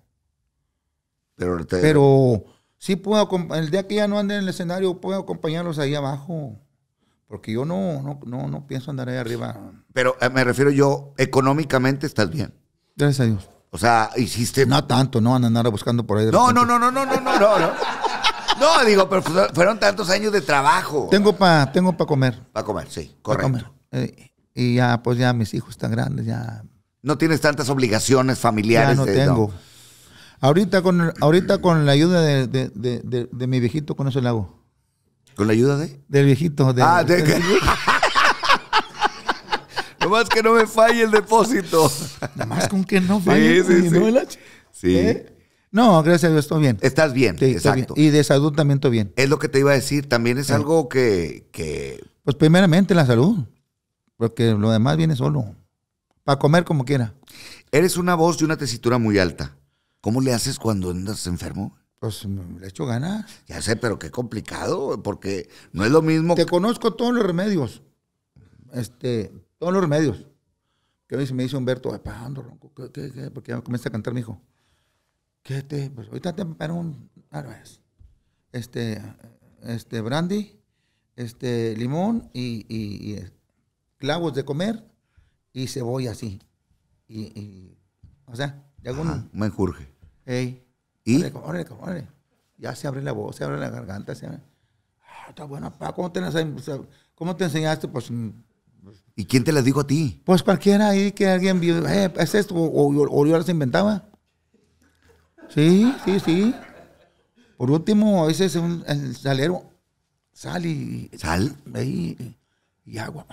Pero, Pero sí puedo, el día que ya no ande en el escenario, puedo acompañarlos ahí abajo. Porque yo no, no, no, pienso andar ahí arriba. Pero eh, me refiero yo, económicamente estás bien. Gracias a Dios. O sea, hiciste. No tanto, no van a andar buscando por ahí. no, no, no, no, no, no, no, no. No, digo, pero fueron tantos años de trabajo. Tengo para tengo pa comer. Para comer, sí, correcto. Eh, y ya, pues ya mis hijos están grandes, ya. No tienes tantas obligaciones familiares. Ya no tengo. Ahorita con, ahorita con la ayuda de, mi viejito, con eso le hago. ¿Con la ayuda de? Del viejito. ah, de... Que... Nomás que no me falle el depósito. Nomás con que no falle. Sí, sí, sí. ¿Eh? No, gracias a Dios, estoy bien. Estás bien, exacto. Y de salud también estoy bien. Es lo que te iba a decir, también es algo que, Pues primeramente la salud, porque lo demás viene solo, para comer como quiera. Eres una voz y una tesitura muy alta. ¿Cómo le haces cuando andas enfermo? Pues mm, le echo ganas. Ya sé, pero qué complicado, porque no es lo mismo. Te que... conozco todos los remedios. Este, todos los remedios. Que me dice Humberto, ¿por ¿qué, qué, Porque ya comienza a cantar mi hijo. ¿Qué te pues ahorita te preparo un, ah, este, este, brandy, este, limón y, y, eh, clavos de comer y cebolla así. Y, o sea, Y algún Me Ey, ¿Y? Ya se abre la voz, se abre la garganta, se ah, está buena, pa, ¿cómo te, enseñaste? Pues, mm, pues ¿Y quién te las dijo a ti? Pues cualquiera ahí que alguien vio, eh, es esto, o, o, o, yo las inventaba. Sí, sí, sí. Por último, ese es un, el salero sal y sal y, agua.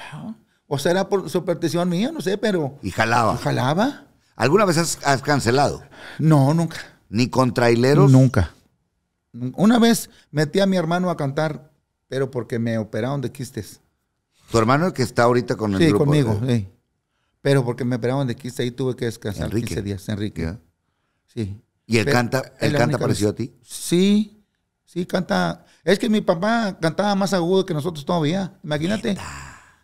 O sea, era por superstición mía, no sé, pero. Y jalaba. Jalaba. ¿Alguna vez has, cancelado? No, nunca. ¿Ni con traileros? Nunca. Una vez metí a mi hermano a cantar, pero porque me operaron de quistes. ¿Tu hermano el que está ahorita con el sí, Conmigo, sí, Pero porque me operaron de quistes, ahí tuve que descansar Enrique. 15 días, Enrique. Sí. ¿Y él canta, él canta parecido a ti? Sí, sí, canta. Es que mi papá cantaba más agudo que nosotros todavía. Imagínate.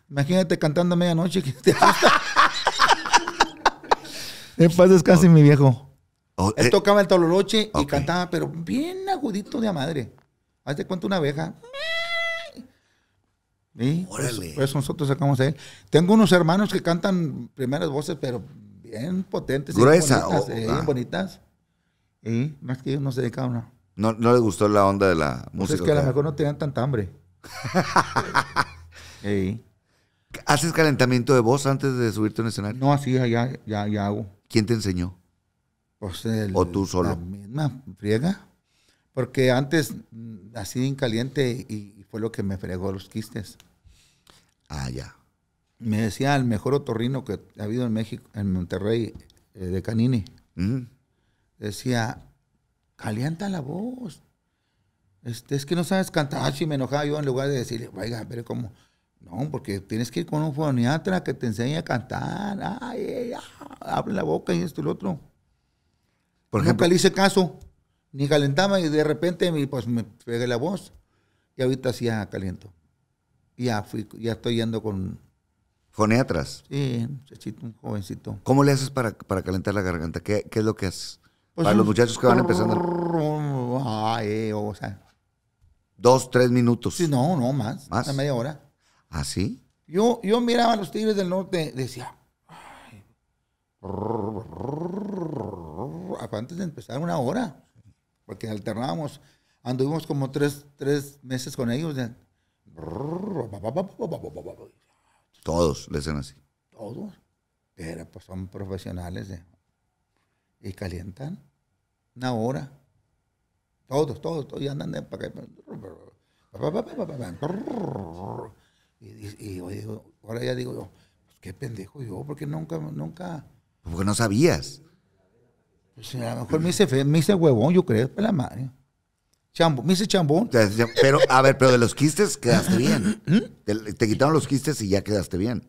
Imagínate cantando a medianoche En paz mi viejo. Oh, oh, él eh. tocaba el tololoche y cantaba, pero bien agudito de a madre. Hazte cuenta una abeja. Por pues, pues, nosotros sacamos a él. Tengo unos hermanos que cantan primeras voces, pero bien potentes. Gruesa. Oh, eh, ah. bien bonitas. Y más que yo no se de a... No, no les gustó la onda de la pues música. Es que a lo mejor no tenían tanta hambre. ¿Haces calentamiento de voz antes de subirte a un escenario? No, así ya, ya, ya hago. ¿Quién te enseñó? Pues ¿O tú solo? La misma friega. Porque antes, mm, así bien caliente, y, fue lo que me fregó los quistes. Ah, ya. Me decía el mejor otorrino que ha habido en México, en Monterrey, eh, de Canini decía, calienta la voz. Este, es que no sabes cantar. Ah, si me enojaba yo en lugar de decirle, vaya, pero ¿cómo? No, porque tienes que ir con un foniatra que te enseñe a cantar. abre la boca y esto y lo otro. Por ejemplo, Nunca le hice caso. Ni calentaba y de repente me, pues, me pegué la voz. Y ahorita sí ya caliento. Ya, ya estoy yendo con... ¿Foniatras? Sí, un jovencito. ¿Cómo le haces para, calentar la garganta? ¿Qué, ¿Qué es lo que haces? Pues a los muchachos que van empezando. Ay, o Dos, tres minutos. Sí, no, no, más. Más. Una media hora. ¿Ah, sí? Yo, yo miraba a los tigres del norte, decía. antes de empezar, una hora. Porque alternábamos. Anduvimos como tres, meses con ellos. todos le hacen así. Todos. Pero pues son profesionales. De, y calientan una hora. Todos, todos, todos y andan de para acá. Y, ahora ya digo yo, pues, qué pendejo yo, porque nunca, nunca. Porque no sabías. Pues, a lo mejor me hice, me hice huevón, yo creo, para pues, la madre. me hice chambón. Pero, a ver, pero de los quistes quedaste bien. ¿Mm? te, quitaron los quistes y ya quedaste bien.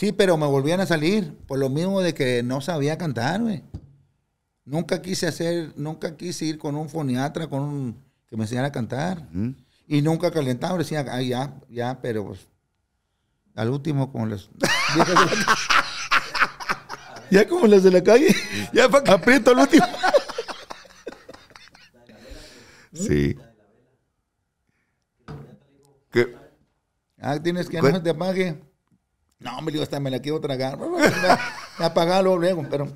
Sí, pero me volvían a salir por lo mismo de que no sabía cantar, güey. Nunca quise hacer, nunca quise ir con un foniatra, con que me enseñara a cantar. Y nunca calentaba, decía, ah, ya, ya, pero pues, al último con los, ya como las de la calle, ya aprieto al último. sí. ¿Qué? Ah, tienes que no te apague. No, me digo, hasta me la quiero tragar. Me apagalo luego, pero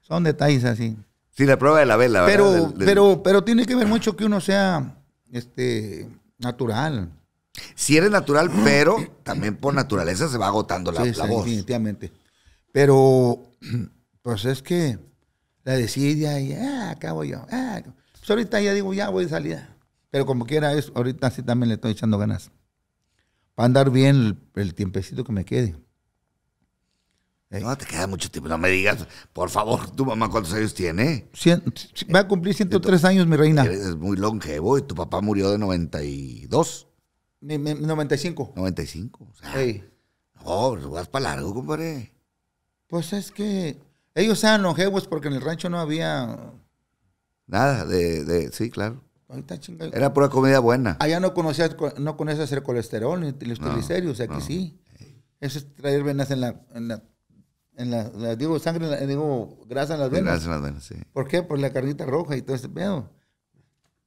son detalles así. Sí, la prueba de la vela, pero, Pero, pero tiene que ver mucho que uno sea este, natural. Si eres natural, pero también por naturaleza se va agotando la, voz. Definitivamente. Pero, pues es que la decidia y ah, acabo yo. Ah, pues ahorita ya digo, ya voy a salida. Pero como quiera, es, ahorita sí también le estoy echando ganas. Va a andar bien el, tiempecito que me quede. Eh. No te queda mucho tiempo, no me digas, por favor, tu mamá cuántos años tiene. va a cumplir 103 eh, años, mi reina. es muy longevo y tu papá murió de 92. 95. 95, o sea. Sí. No, pues, vas para largo, compadre. Pues es que ellos eran longevos porque en el rancho no había... Nada, de sí, claro. Era pura comida buena. Allá no conocías, no conocías hacer colesterol ni los no, sea, aquí que sí. Eso es traer venas en la, en la, digo sangre, digo grasa en las venas. Grasa en las venas, sí. ¿Por qué? Por la carnita roja y todo ese pedo.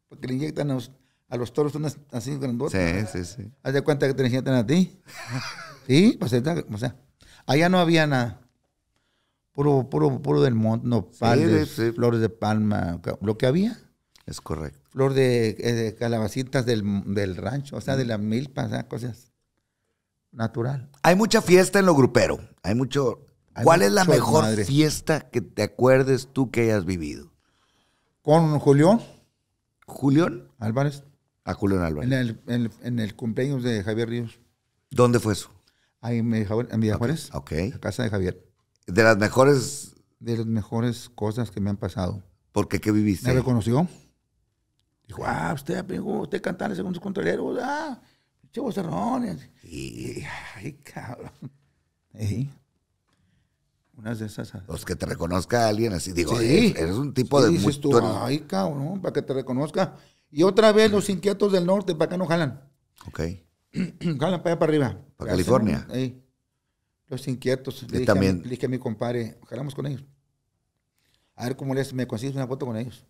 Porque le inyectan a los, toros unas así grandotas. Sí, sí, sí. Haz de cuenta que te inyectan a ti. sí, pues o sea, allá no había nada. Puro, puro, puro del monte, no, sí, flores de palma, lo que había. Es correcto flor de, eh, calabacitas del, rancho, o sea, de la milpa, o cosas natural. Hay mucha fiesta en lo grupero, hay mucho... ¿Cuál es la mejor fiesta que te acuerdes tú que hayas vivido? Con Julián. ¿Julián? Álvarez. A Julián Álvarez. En el, en, el, cumpleaños de Javier Ríos. ¿Dónde fue eso? Ahí en, en Villajuárez. Ok. a casa de Javier. De las mejores... De las mejores cosas que me han pasado. ¿Por qué? ¿Qué viviste? Me reconoció. Dijo, ah, usted, amigo, usted el según sus controleros, ah, che vocerrones. Y, ay, cabrón. Sí. Unas de esas. Los ah. pues que te reconozca alguien así, digo, sí, eres, un tipo de tú, ay, cabrón, para que te reconozca. Y otra vez los inquietos del norte, para acá no jalan. Ok. jalan para allá para arriba. Para California. los inquietos. Le también. dije a mi compadre, jalamos con ellos. A ver cómo les, me consigues una foto con ellos.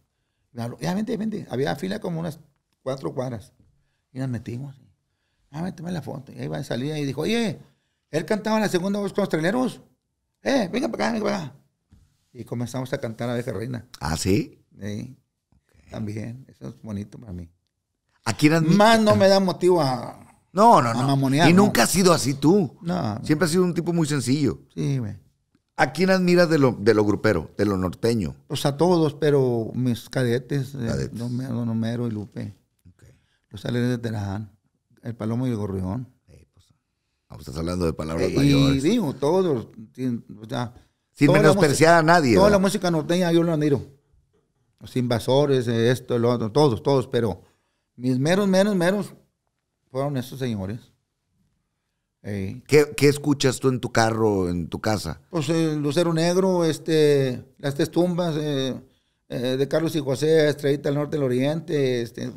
Había fila como unas cuatro cuadras. Y nos metimos. Ah, méteme la foto. Y ahí va a salida y dijo, oye, él cantaba la segunda voz con los traileros. Eh, venga para acá, venga para acá. Y comenzamos a cantar a Abeja Reina. ¿Ah, sí? Sí. También. Eso es bonito para mí. Aquí Más no me da motivo a. No, no, no. mamonear, y nunca has sido así tú. No. Siempre has sido un tipo muy sencillo. Sí, güey. ¿A quién admiras de lo, de lo grupero, de lo norteño? O pues a todos, pero mis cadetes, eh, Don, Homero y Lupe. Los salen de Teraján, el Palomo y el Gorrión. Pues, ah, pues, estás hablando de palabras eh, mayores. Y digo, todos. O sin menospreciar a nadie. Toda la música norteña yo lo admiro. Los invasores, eh, esto, lo otro, todos, todos, pero mis meros, meros, meros fueron esos señores. ¿Qué, escuchas tú en tu carro, en tu casa? Pues el eh, Lucero Negro, este, las tres tumbas eh, eh, de Carlos y José, Estrellita del Norte del Oriente. Este,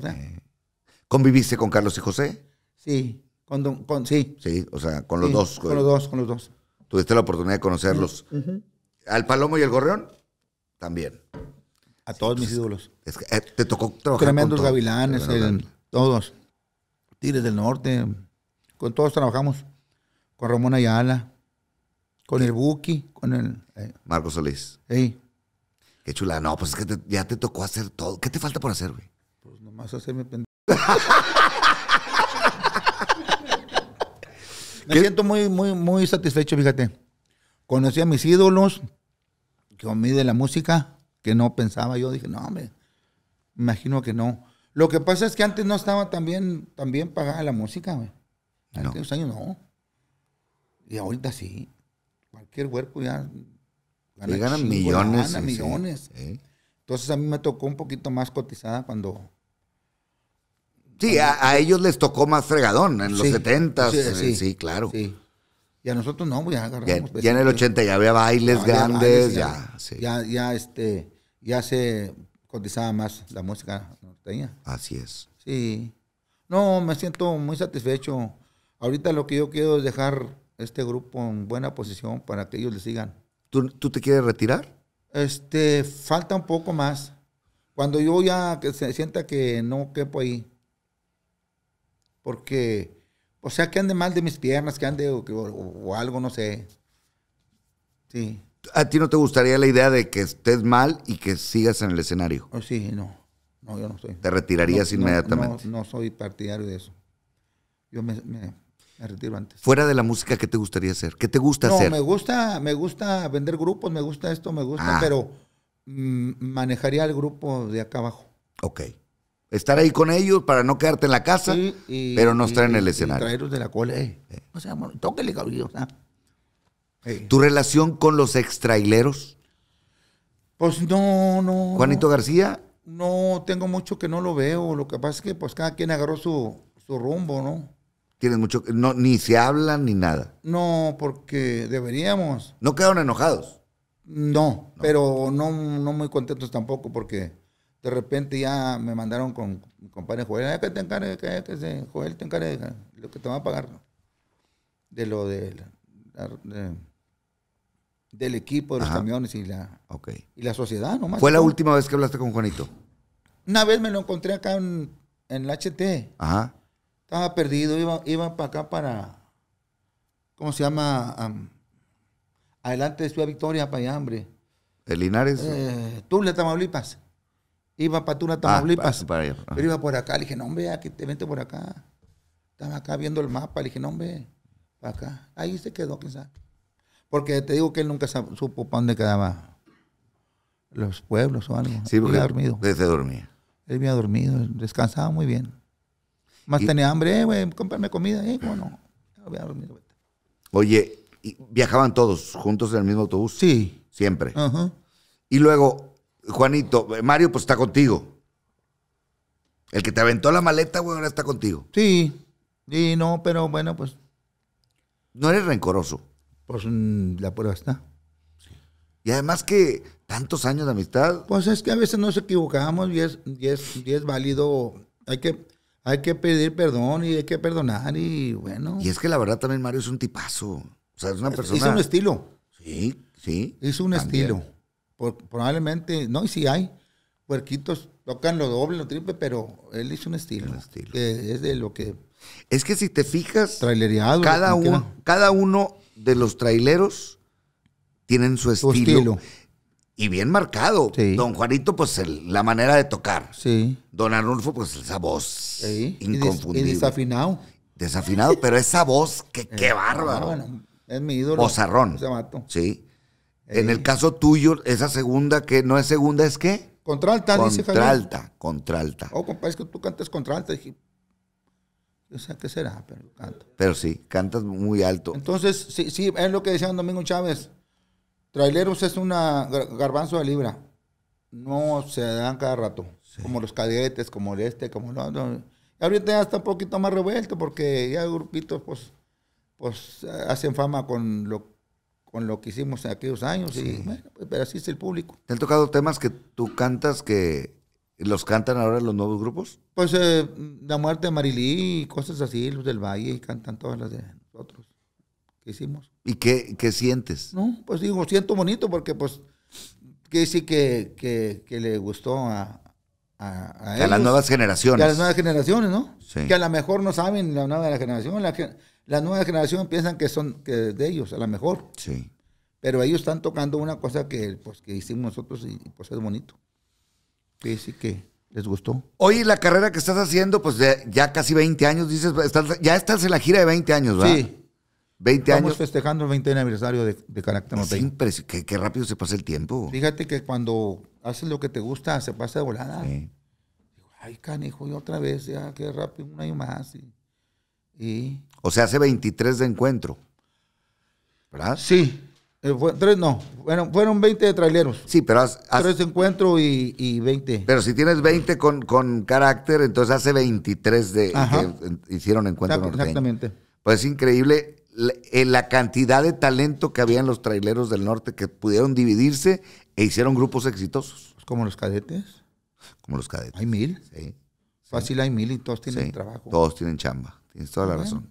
¿Conviviste con Carlos y José? Sí, con, sí. Sí, o sea, con los dos. Con los dos, con los dos. Tuviste la oportunidad de conocerlos. ¿Al Palomo y el Gorreón? También. A todos mis pues, ídolos. te tocó trabajar Tremendos gavilanes, todos. Tigres del Norte, con todos trabajamos con Ramón Ayala, con el Buki, con el... Eh, Marco Solís. Sí. Qué chula, no, pues es que ya te tocó hacer todo. ¿Qué te falta por hacer, güey? Pues nomás hacerme pendejo. Me siento muy, muy, muy satisfecho, fíjate. Conocí a mis ídolos, que comí de la música, que no pensaba yo. Dije, no, hombre, imagino que no. Lo que pasa es que antes no estaba tan bien, pagada la música, güey. Antes no. años no. Y ahorita sí. Cualquier huerco ya gana ganan millones. millones. Entonces a mí me tocó un poquito más cotizada cuando... Sí, a, ellos les tocó más fregadón en los 70. Eh, sí, sí, claro. Y a nosotros no, pues, ya pues, Ya, en el 80 este, ya había bailes grandes, ya, ya, este, ya se cotizaba más la música norteña. Así es. Sí. No, me siento muy satisfecho. Ahorita lo que yo quiero es dejar este grupo en buena posición para que ellos le sigan. ¿Tú, tú te quieres retirar? Este, falta un poco más. Cuando yo ya que se sienta que no quepo ahí. Porque, o sea, que ande mal de mis piernas, que ande o, o, o algo, no sé. Sí. ¿A ti no te gustaría la idea de que estés mal y que sigas en el escenario? Oh, sí, no. No, yo no soy. ¿Te retirarías inmediatamente? No, no, soy partidario de eso. Yo me, Fuera de la música, ¿qué te gustaría hacer? ¿Qué te gusta hacer? No, me gusta, me gusta vender grupos, me gusta esto, me gusta, ah. pero mm, manejaría el grupo de acá abajo. Ok. Estar ahí con ellos para no quedarte en la casa, pero no estar en el escenario. Y de la cola, eh. Eh. O sea, ¿Tu eh. relación con los extraileros? Pues no, no. ¿Juanito García? No, tengo mucho que no lo veo. Lo que pasa es que pues cada quien agarró su rumbo, ¿no? tienen mucho. No, ni se hablan ni nada. No, porque deberíamos. ¿No quedaron enojados? No, pero no, no, muy contentos tampoco, porque de repente ya me mandaron con mi compadre Joel. Ah, que te encargue, que, que Joel te encargue lo que te van a pagar. De lo de, del equipo, de los camiones y la, okay. y la sociedad nomás. ¿Fue la última vez que hablaste con Juanito? Una vez me lo encontré acá en, en el HT. Ajá estaba perdido, iba, iba para acá, para, ¿cómo se llama? adelante de Ciudad Victoria, para allá, hombre. ¿El Linares? Eh, Tula, Tamaulipas. Iba ah, para tú, Tamaulipas. Ah, para, Pero iba por acá, le dije, no, hombre, aquí te vente por acá. Estaba acá viendo el mapa, le dije, no, hombre, para acá. Ahí se quedó, quizás. Porque te digo que él nunca supo para dónde quedaba los pueblos o algo. Sí, porque dormido. Desde dormía. Él había dormido, descansaba muy bien. Más tenía hambre, eh, güey, cómprame comida, eh, bueno. Oye, ¿viajaban todos juntos en el mismo autobús? Sí. Siempre. Ajá. Y luego, Juanito, Mario, pues está contigo. El que te aventó la maleta, güey, ahora está contigo. Sí. Y no, pero bueno, pues. No eres rencoroso. Pues mm, la prueba está. Sí. Y además que tantos años de amistad. Pues es que a veces nos equivocamos y es, y es, y es válido. Hay que, hay que pedir perdón y hay que perdonar y bueno. Y es que la verdad también Mario es un tipazo. O sea, es una persona... Hizo un estilo. Sí, sí. Hizo un estilo. probablemente, no, y si sí hay puerquitos, tocan lo doble, lo triple, pero él hizo un estilo. es de lo que... Es que si te fijas, cada, cada uno de los traileros tienen su estilo. Su estilo y bien marcado. Don Juanito, pues la manera de tocar. Sí. Don Arnulfo, pues esa voz inconfundible. Y, desafinado. Desafinado, pero esa voz, que eh, qué bárbaro. Ah, bueno, es mi ídolo. Bozarrón. Se Sí. Eh, en el caso tuyo, esa segunda que no es segunda, ¿es qué? Contralta, dice Contralta, contralta. Oh, compadre, es que tú cantas contralta. Dije, o sea, ¿qué será? Pero sí, cantas muy alto. Entonces, sí, sí, es lo que decía Domingo Chávez Traileros es una garbanzo de libra. No se dan cada rato. Como los cadetes, como el este, como no, Ahorita ya está un poquito más revuelto porque ya grupitos pues, pues hacen fama con lo, con lo que hicimos en aquellos años. Y, pues, pero así es el público. ¿Te han tocado temas que tú cantas que los cantan ahora los nuevos grupos? Pues eh, La Muerte de Marilí y cosas así, los del Valle, y cantan todas las de nosotros que hicimos. ¿Y qué, sientes? No, pues digo, siento bonito porque pues que sí que, le gustó a, a, a, las nuevas generaciones. a las nuevas generaciones, ¿no? Que a lo mejor no saben la nueva generación. La, la, nueva generación piensan que son de ellos, a lo mejor. Sí. Pero ellos están tocando una cosa que, pues, que hicimos nosotros y, pues es bonito. Que sí que les gustó. Hoy la carrera que estás haciendo, pues ya, casi 20 años, dices, ya estás en la gira de 20 años, ¿verdad? Sí. Estamos años. festejando el 20 aniversario de, Carácter qué, qué, rápido se pasa el tiempo. Fíjate que cuando haces lo que te gusta, se pasa de volada. Ay, canijo, y otra vez, ya, qué rápido, un año más. O sea, hace 23 de encuentro. ¿Verdad? Sí. Eh, tres no, fueron, fueron 20 de traileros. Sí, pero hace Tres encuentro y, y, 20. Pero si tienes 20 con, carácter, entonces hace 23 de, hicieron encuentro Exactamente. Pues es increíble eh, la cantidad de talento que había en los traileros del norte que pudieron dividirse e hicieron grupos exitosos. ¿Como los cadetes? Como los cadetes. ¿Hay mil? Sí. Fácil hay mil y todos tienen trabajo. Todos tienen chamba, tienes toda la ah, razón.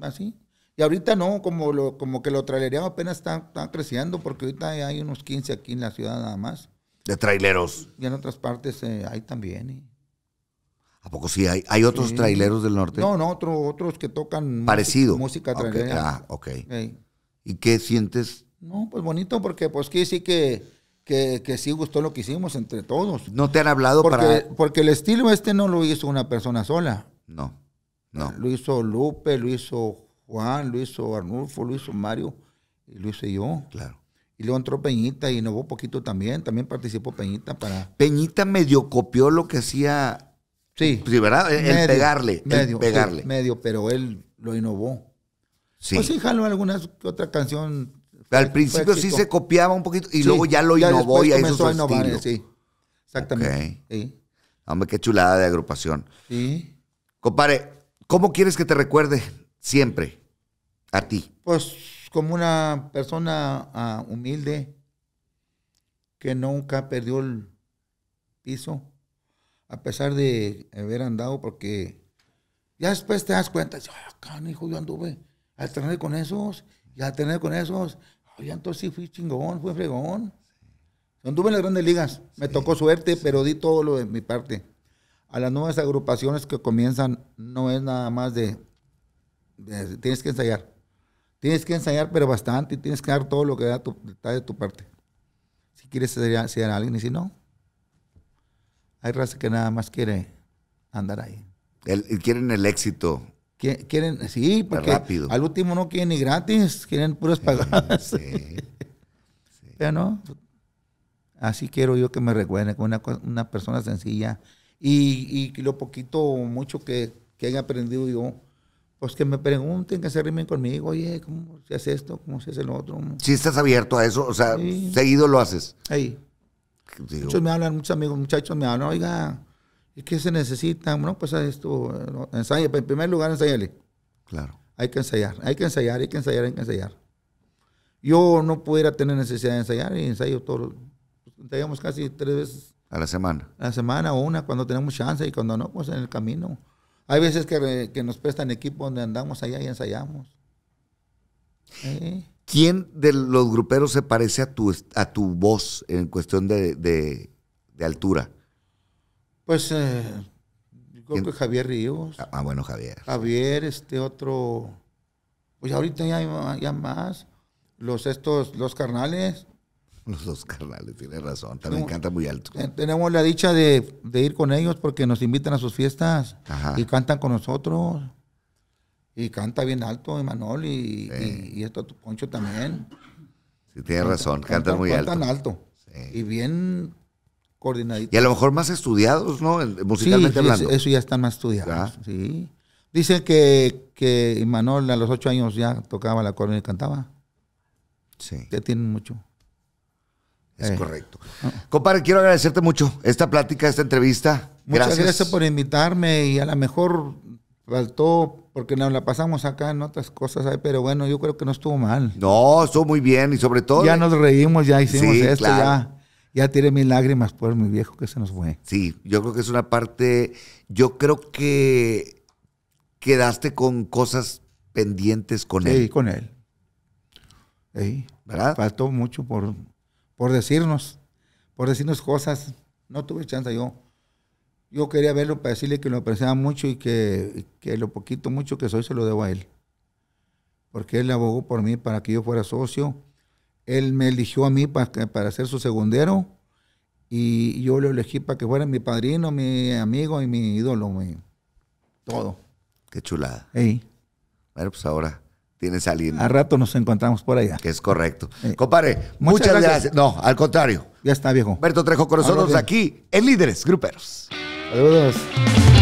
así. Y ahorita no, como, lo, como que lo trailereado apenas está, está, creciendo, porque ahorita hay unos 15 aquí en la ciudad nada más. De traileros. Y en otras partes eh, hay también. y… ¿A poco sí hay? otros traileros del norte? No, no, otros que tocan Parecido. música, trailera. Ah, ok. ¿Y qué sientes? No, pues bonito, porque pues que sí que, que, sí gustó lo que hicimos entre todos. ¿No te han hablado para...? Porque el estilo este no lo hizo una persona sola. No, no. Lo hizo Lupe, lo hizo Juan, lo hizo Arnulfo, lo hizo Mario, y lo hice yo. Claro. Y luego entró Peñita y innovó poquito también. También participó Peñita para. Peñita medio copió lo que hacía Sí. Sí, ¿verdad? el pegarle. Medio, pegarle. medio, pero él lo innovó. Sí. Pues sí, jaló alguna otra canción. Al principio sí se copiaba un poquito y luego ya lo innovó y ahí su Sí, exactamente. Hombre, qué chulada de agrupación. Sí. Compare, ¿cómo quieres que te recuerde siempre a ti? Pues como una persona ah, humilde que nunca perdió el piso a pesar de haber andado, porque ya después te das cuenta, yo anduve a tener con esos, y a tener con esos, Ya entonces sí fui chingón, fui fregón. Anduve en las grandes ligas, me tocó suerte, pero di todo lo de mi parte. A las nuevas agrupaciones que comienzan, no es nada más de, tienes que ensayar. Tienes que ensayar, pero bastante, y tienes que dar todo lo que da está de tu parte. Si quieres ser, ser alguien, y si no, hay raza que nada más quiere andar ahí. quieren el éxito. Quieren, sí, porque al último no quieren ni gratis, quieren puras pagadas. Sí, Pero no, así quiero yo que me recuerden, con una, persona sencilla. Y, lo poquito mucho que, que haya aprendido yo, pues que me pregunten, que se rimen conmigo, oye, ¿cómo se hace esto? ¿Cómo se hace lo otro? Si estás abierto a eso, o sea, seguido lo haces. Ahí muchos me hablan, muchos amigos, muchachos me hablan, oiga, ¿y qué se necesita? Pues, ah, no pues esto, ensaye, en primer lugar ensayale. Claro. Hay que ensayar, hay que ensayar, hay que ensayar, hay que ensayar. Yo no pudiera tener necesidad de ensayar y ensayo todo, pues, ensayamos casi tres veces. A la semana. A la semana una, cuando tenemos chance y cuando no, pues en el camino. Hay veces que, que nos prestan equipo donde andamos allá y ensayamos. ¿Eh? ¿Quién de los gruperos se parece a tu, a tu voz en cuestión de, altura? Pues eh, creo que Javier Ríos. Ah, ah, bueno, Javier. Javier, este otro. Pues ahorita ya más. Los estos, los carnales. Los dos carnales, tienes razón. También cantan muy alto. Eh, tenemos la dicha de, de, ir con ellos porque nos invitan a sus fiestas y cantan con nosotros. Y canta bien alto Emanuel y, esto y, y, esto Poncho también. Sí, tiene razón, canta muy alto. Cantan alto. Y bien coordinadito. Y a lo mejor más estudiados, ¿no? Musicalmente sí, hablando. Eso, ya están más estudiados. Sí. Dicen que, que Emanuel a los ocho años ya tocaba la corona y cantaba. Sí. Ya tienen mucho. Es eh. correcto. Ah. Compadre, quiero agradecerte mucho esta plática, esta entrevista. Muchas gracias por invitarme y a lo mejor faltó porque nos la pasamos acá en otras cosas, pero bueno, yo creo que no estuvo mal. No, estuvo muy bien y sobre todo... Ya nos reímos, ya hicimos esto, ya, ya tiré mil lágrimas por mi viejo que se nos fue. Sí, yo creo que es una parte, yo creo que quedaste con cosas pendientes con él. Sí, con él. Sí, ¿verdad? Faltó mucho por, por decirnos, por decirnos cosas. No tuve chance yo yo quería verlo para decirle que lo apreciaba mucho y que, lo poquito, mucho que soy se lo debo a él. Porque él abogó por mí para que yo fuera socio. Él me eligió a mí para, para ser su segundero y yo lo elegí para que fuera mi padrino, mi amigo y mi ídolo, todo. Qué chulada. Ey. Bueno, pues ahora tiene salida A rato nos encontramos por allá. Que es correcto. Compare, muchas, gracias. No, al contrario. Ya está, viejo. Berto Trejo con nosotros aquí en Líderes Gruperos. Adiós.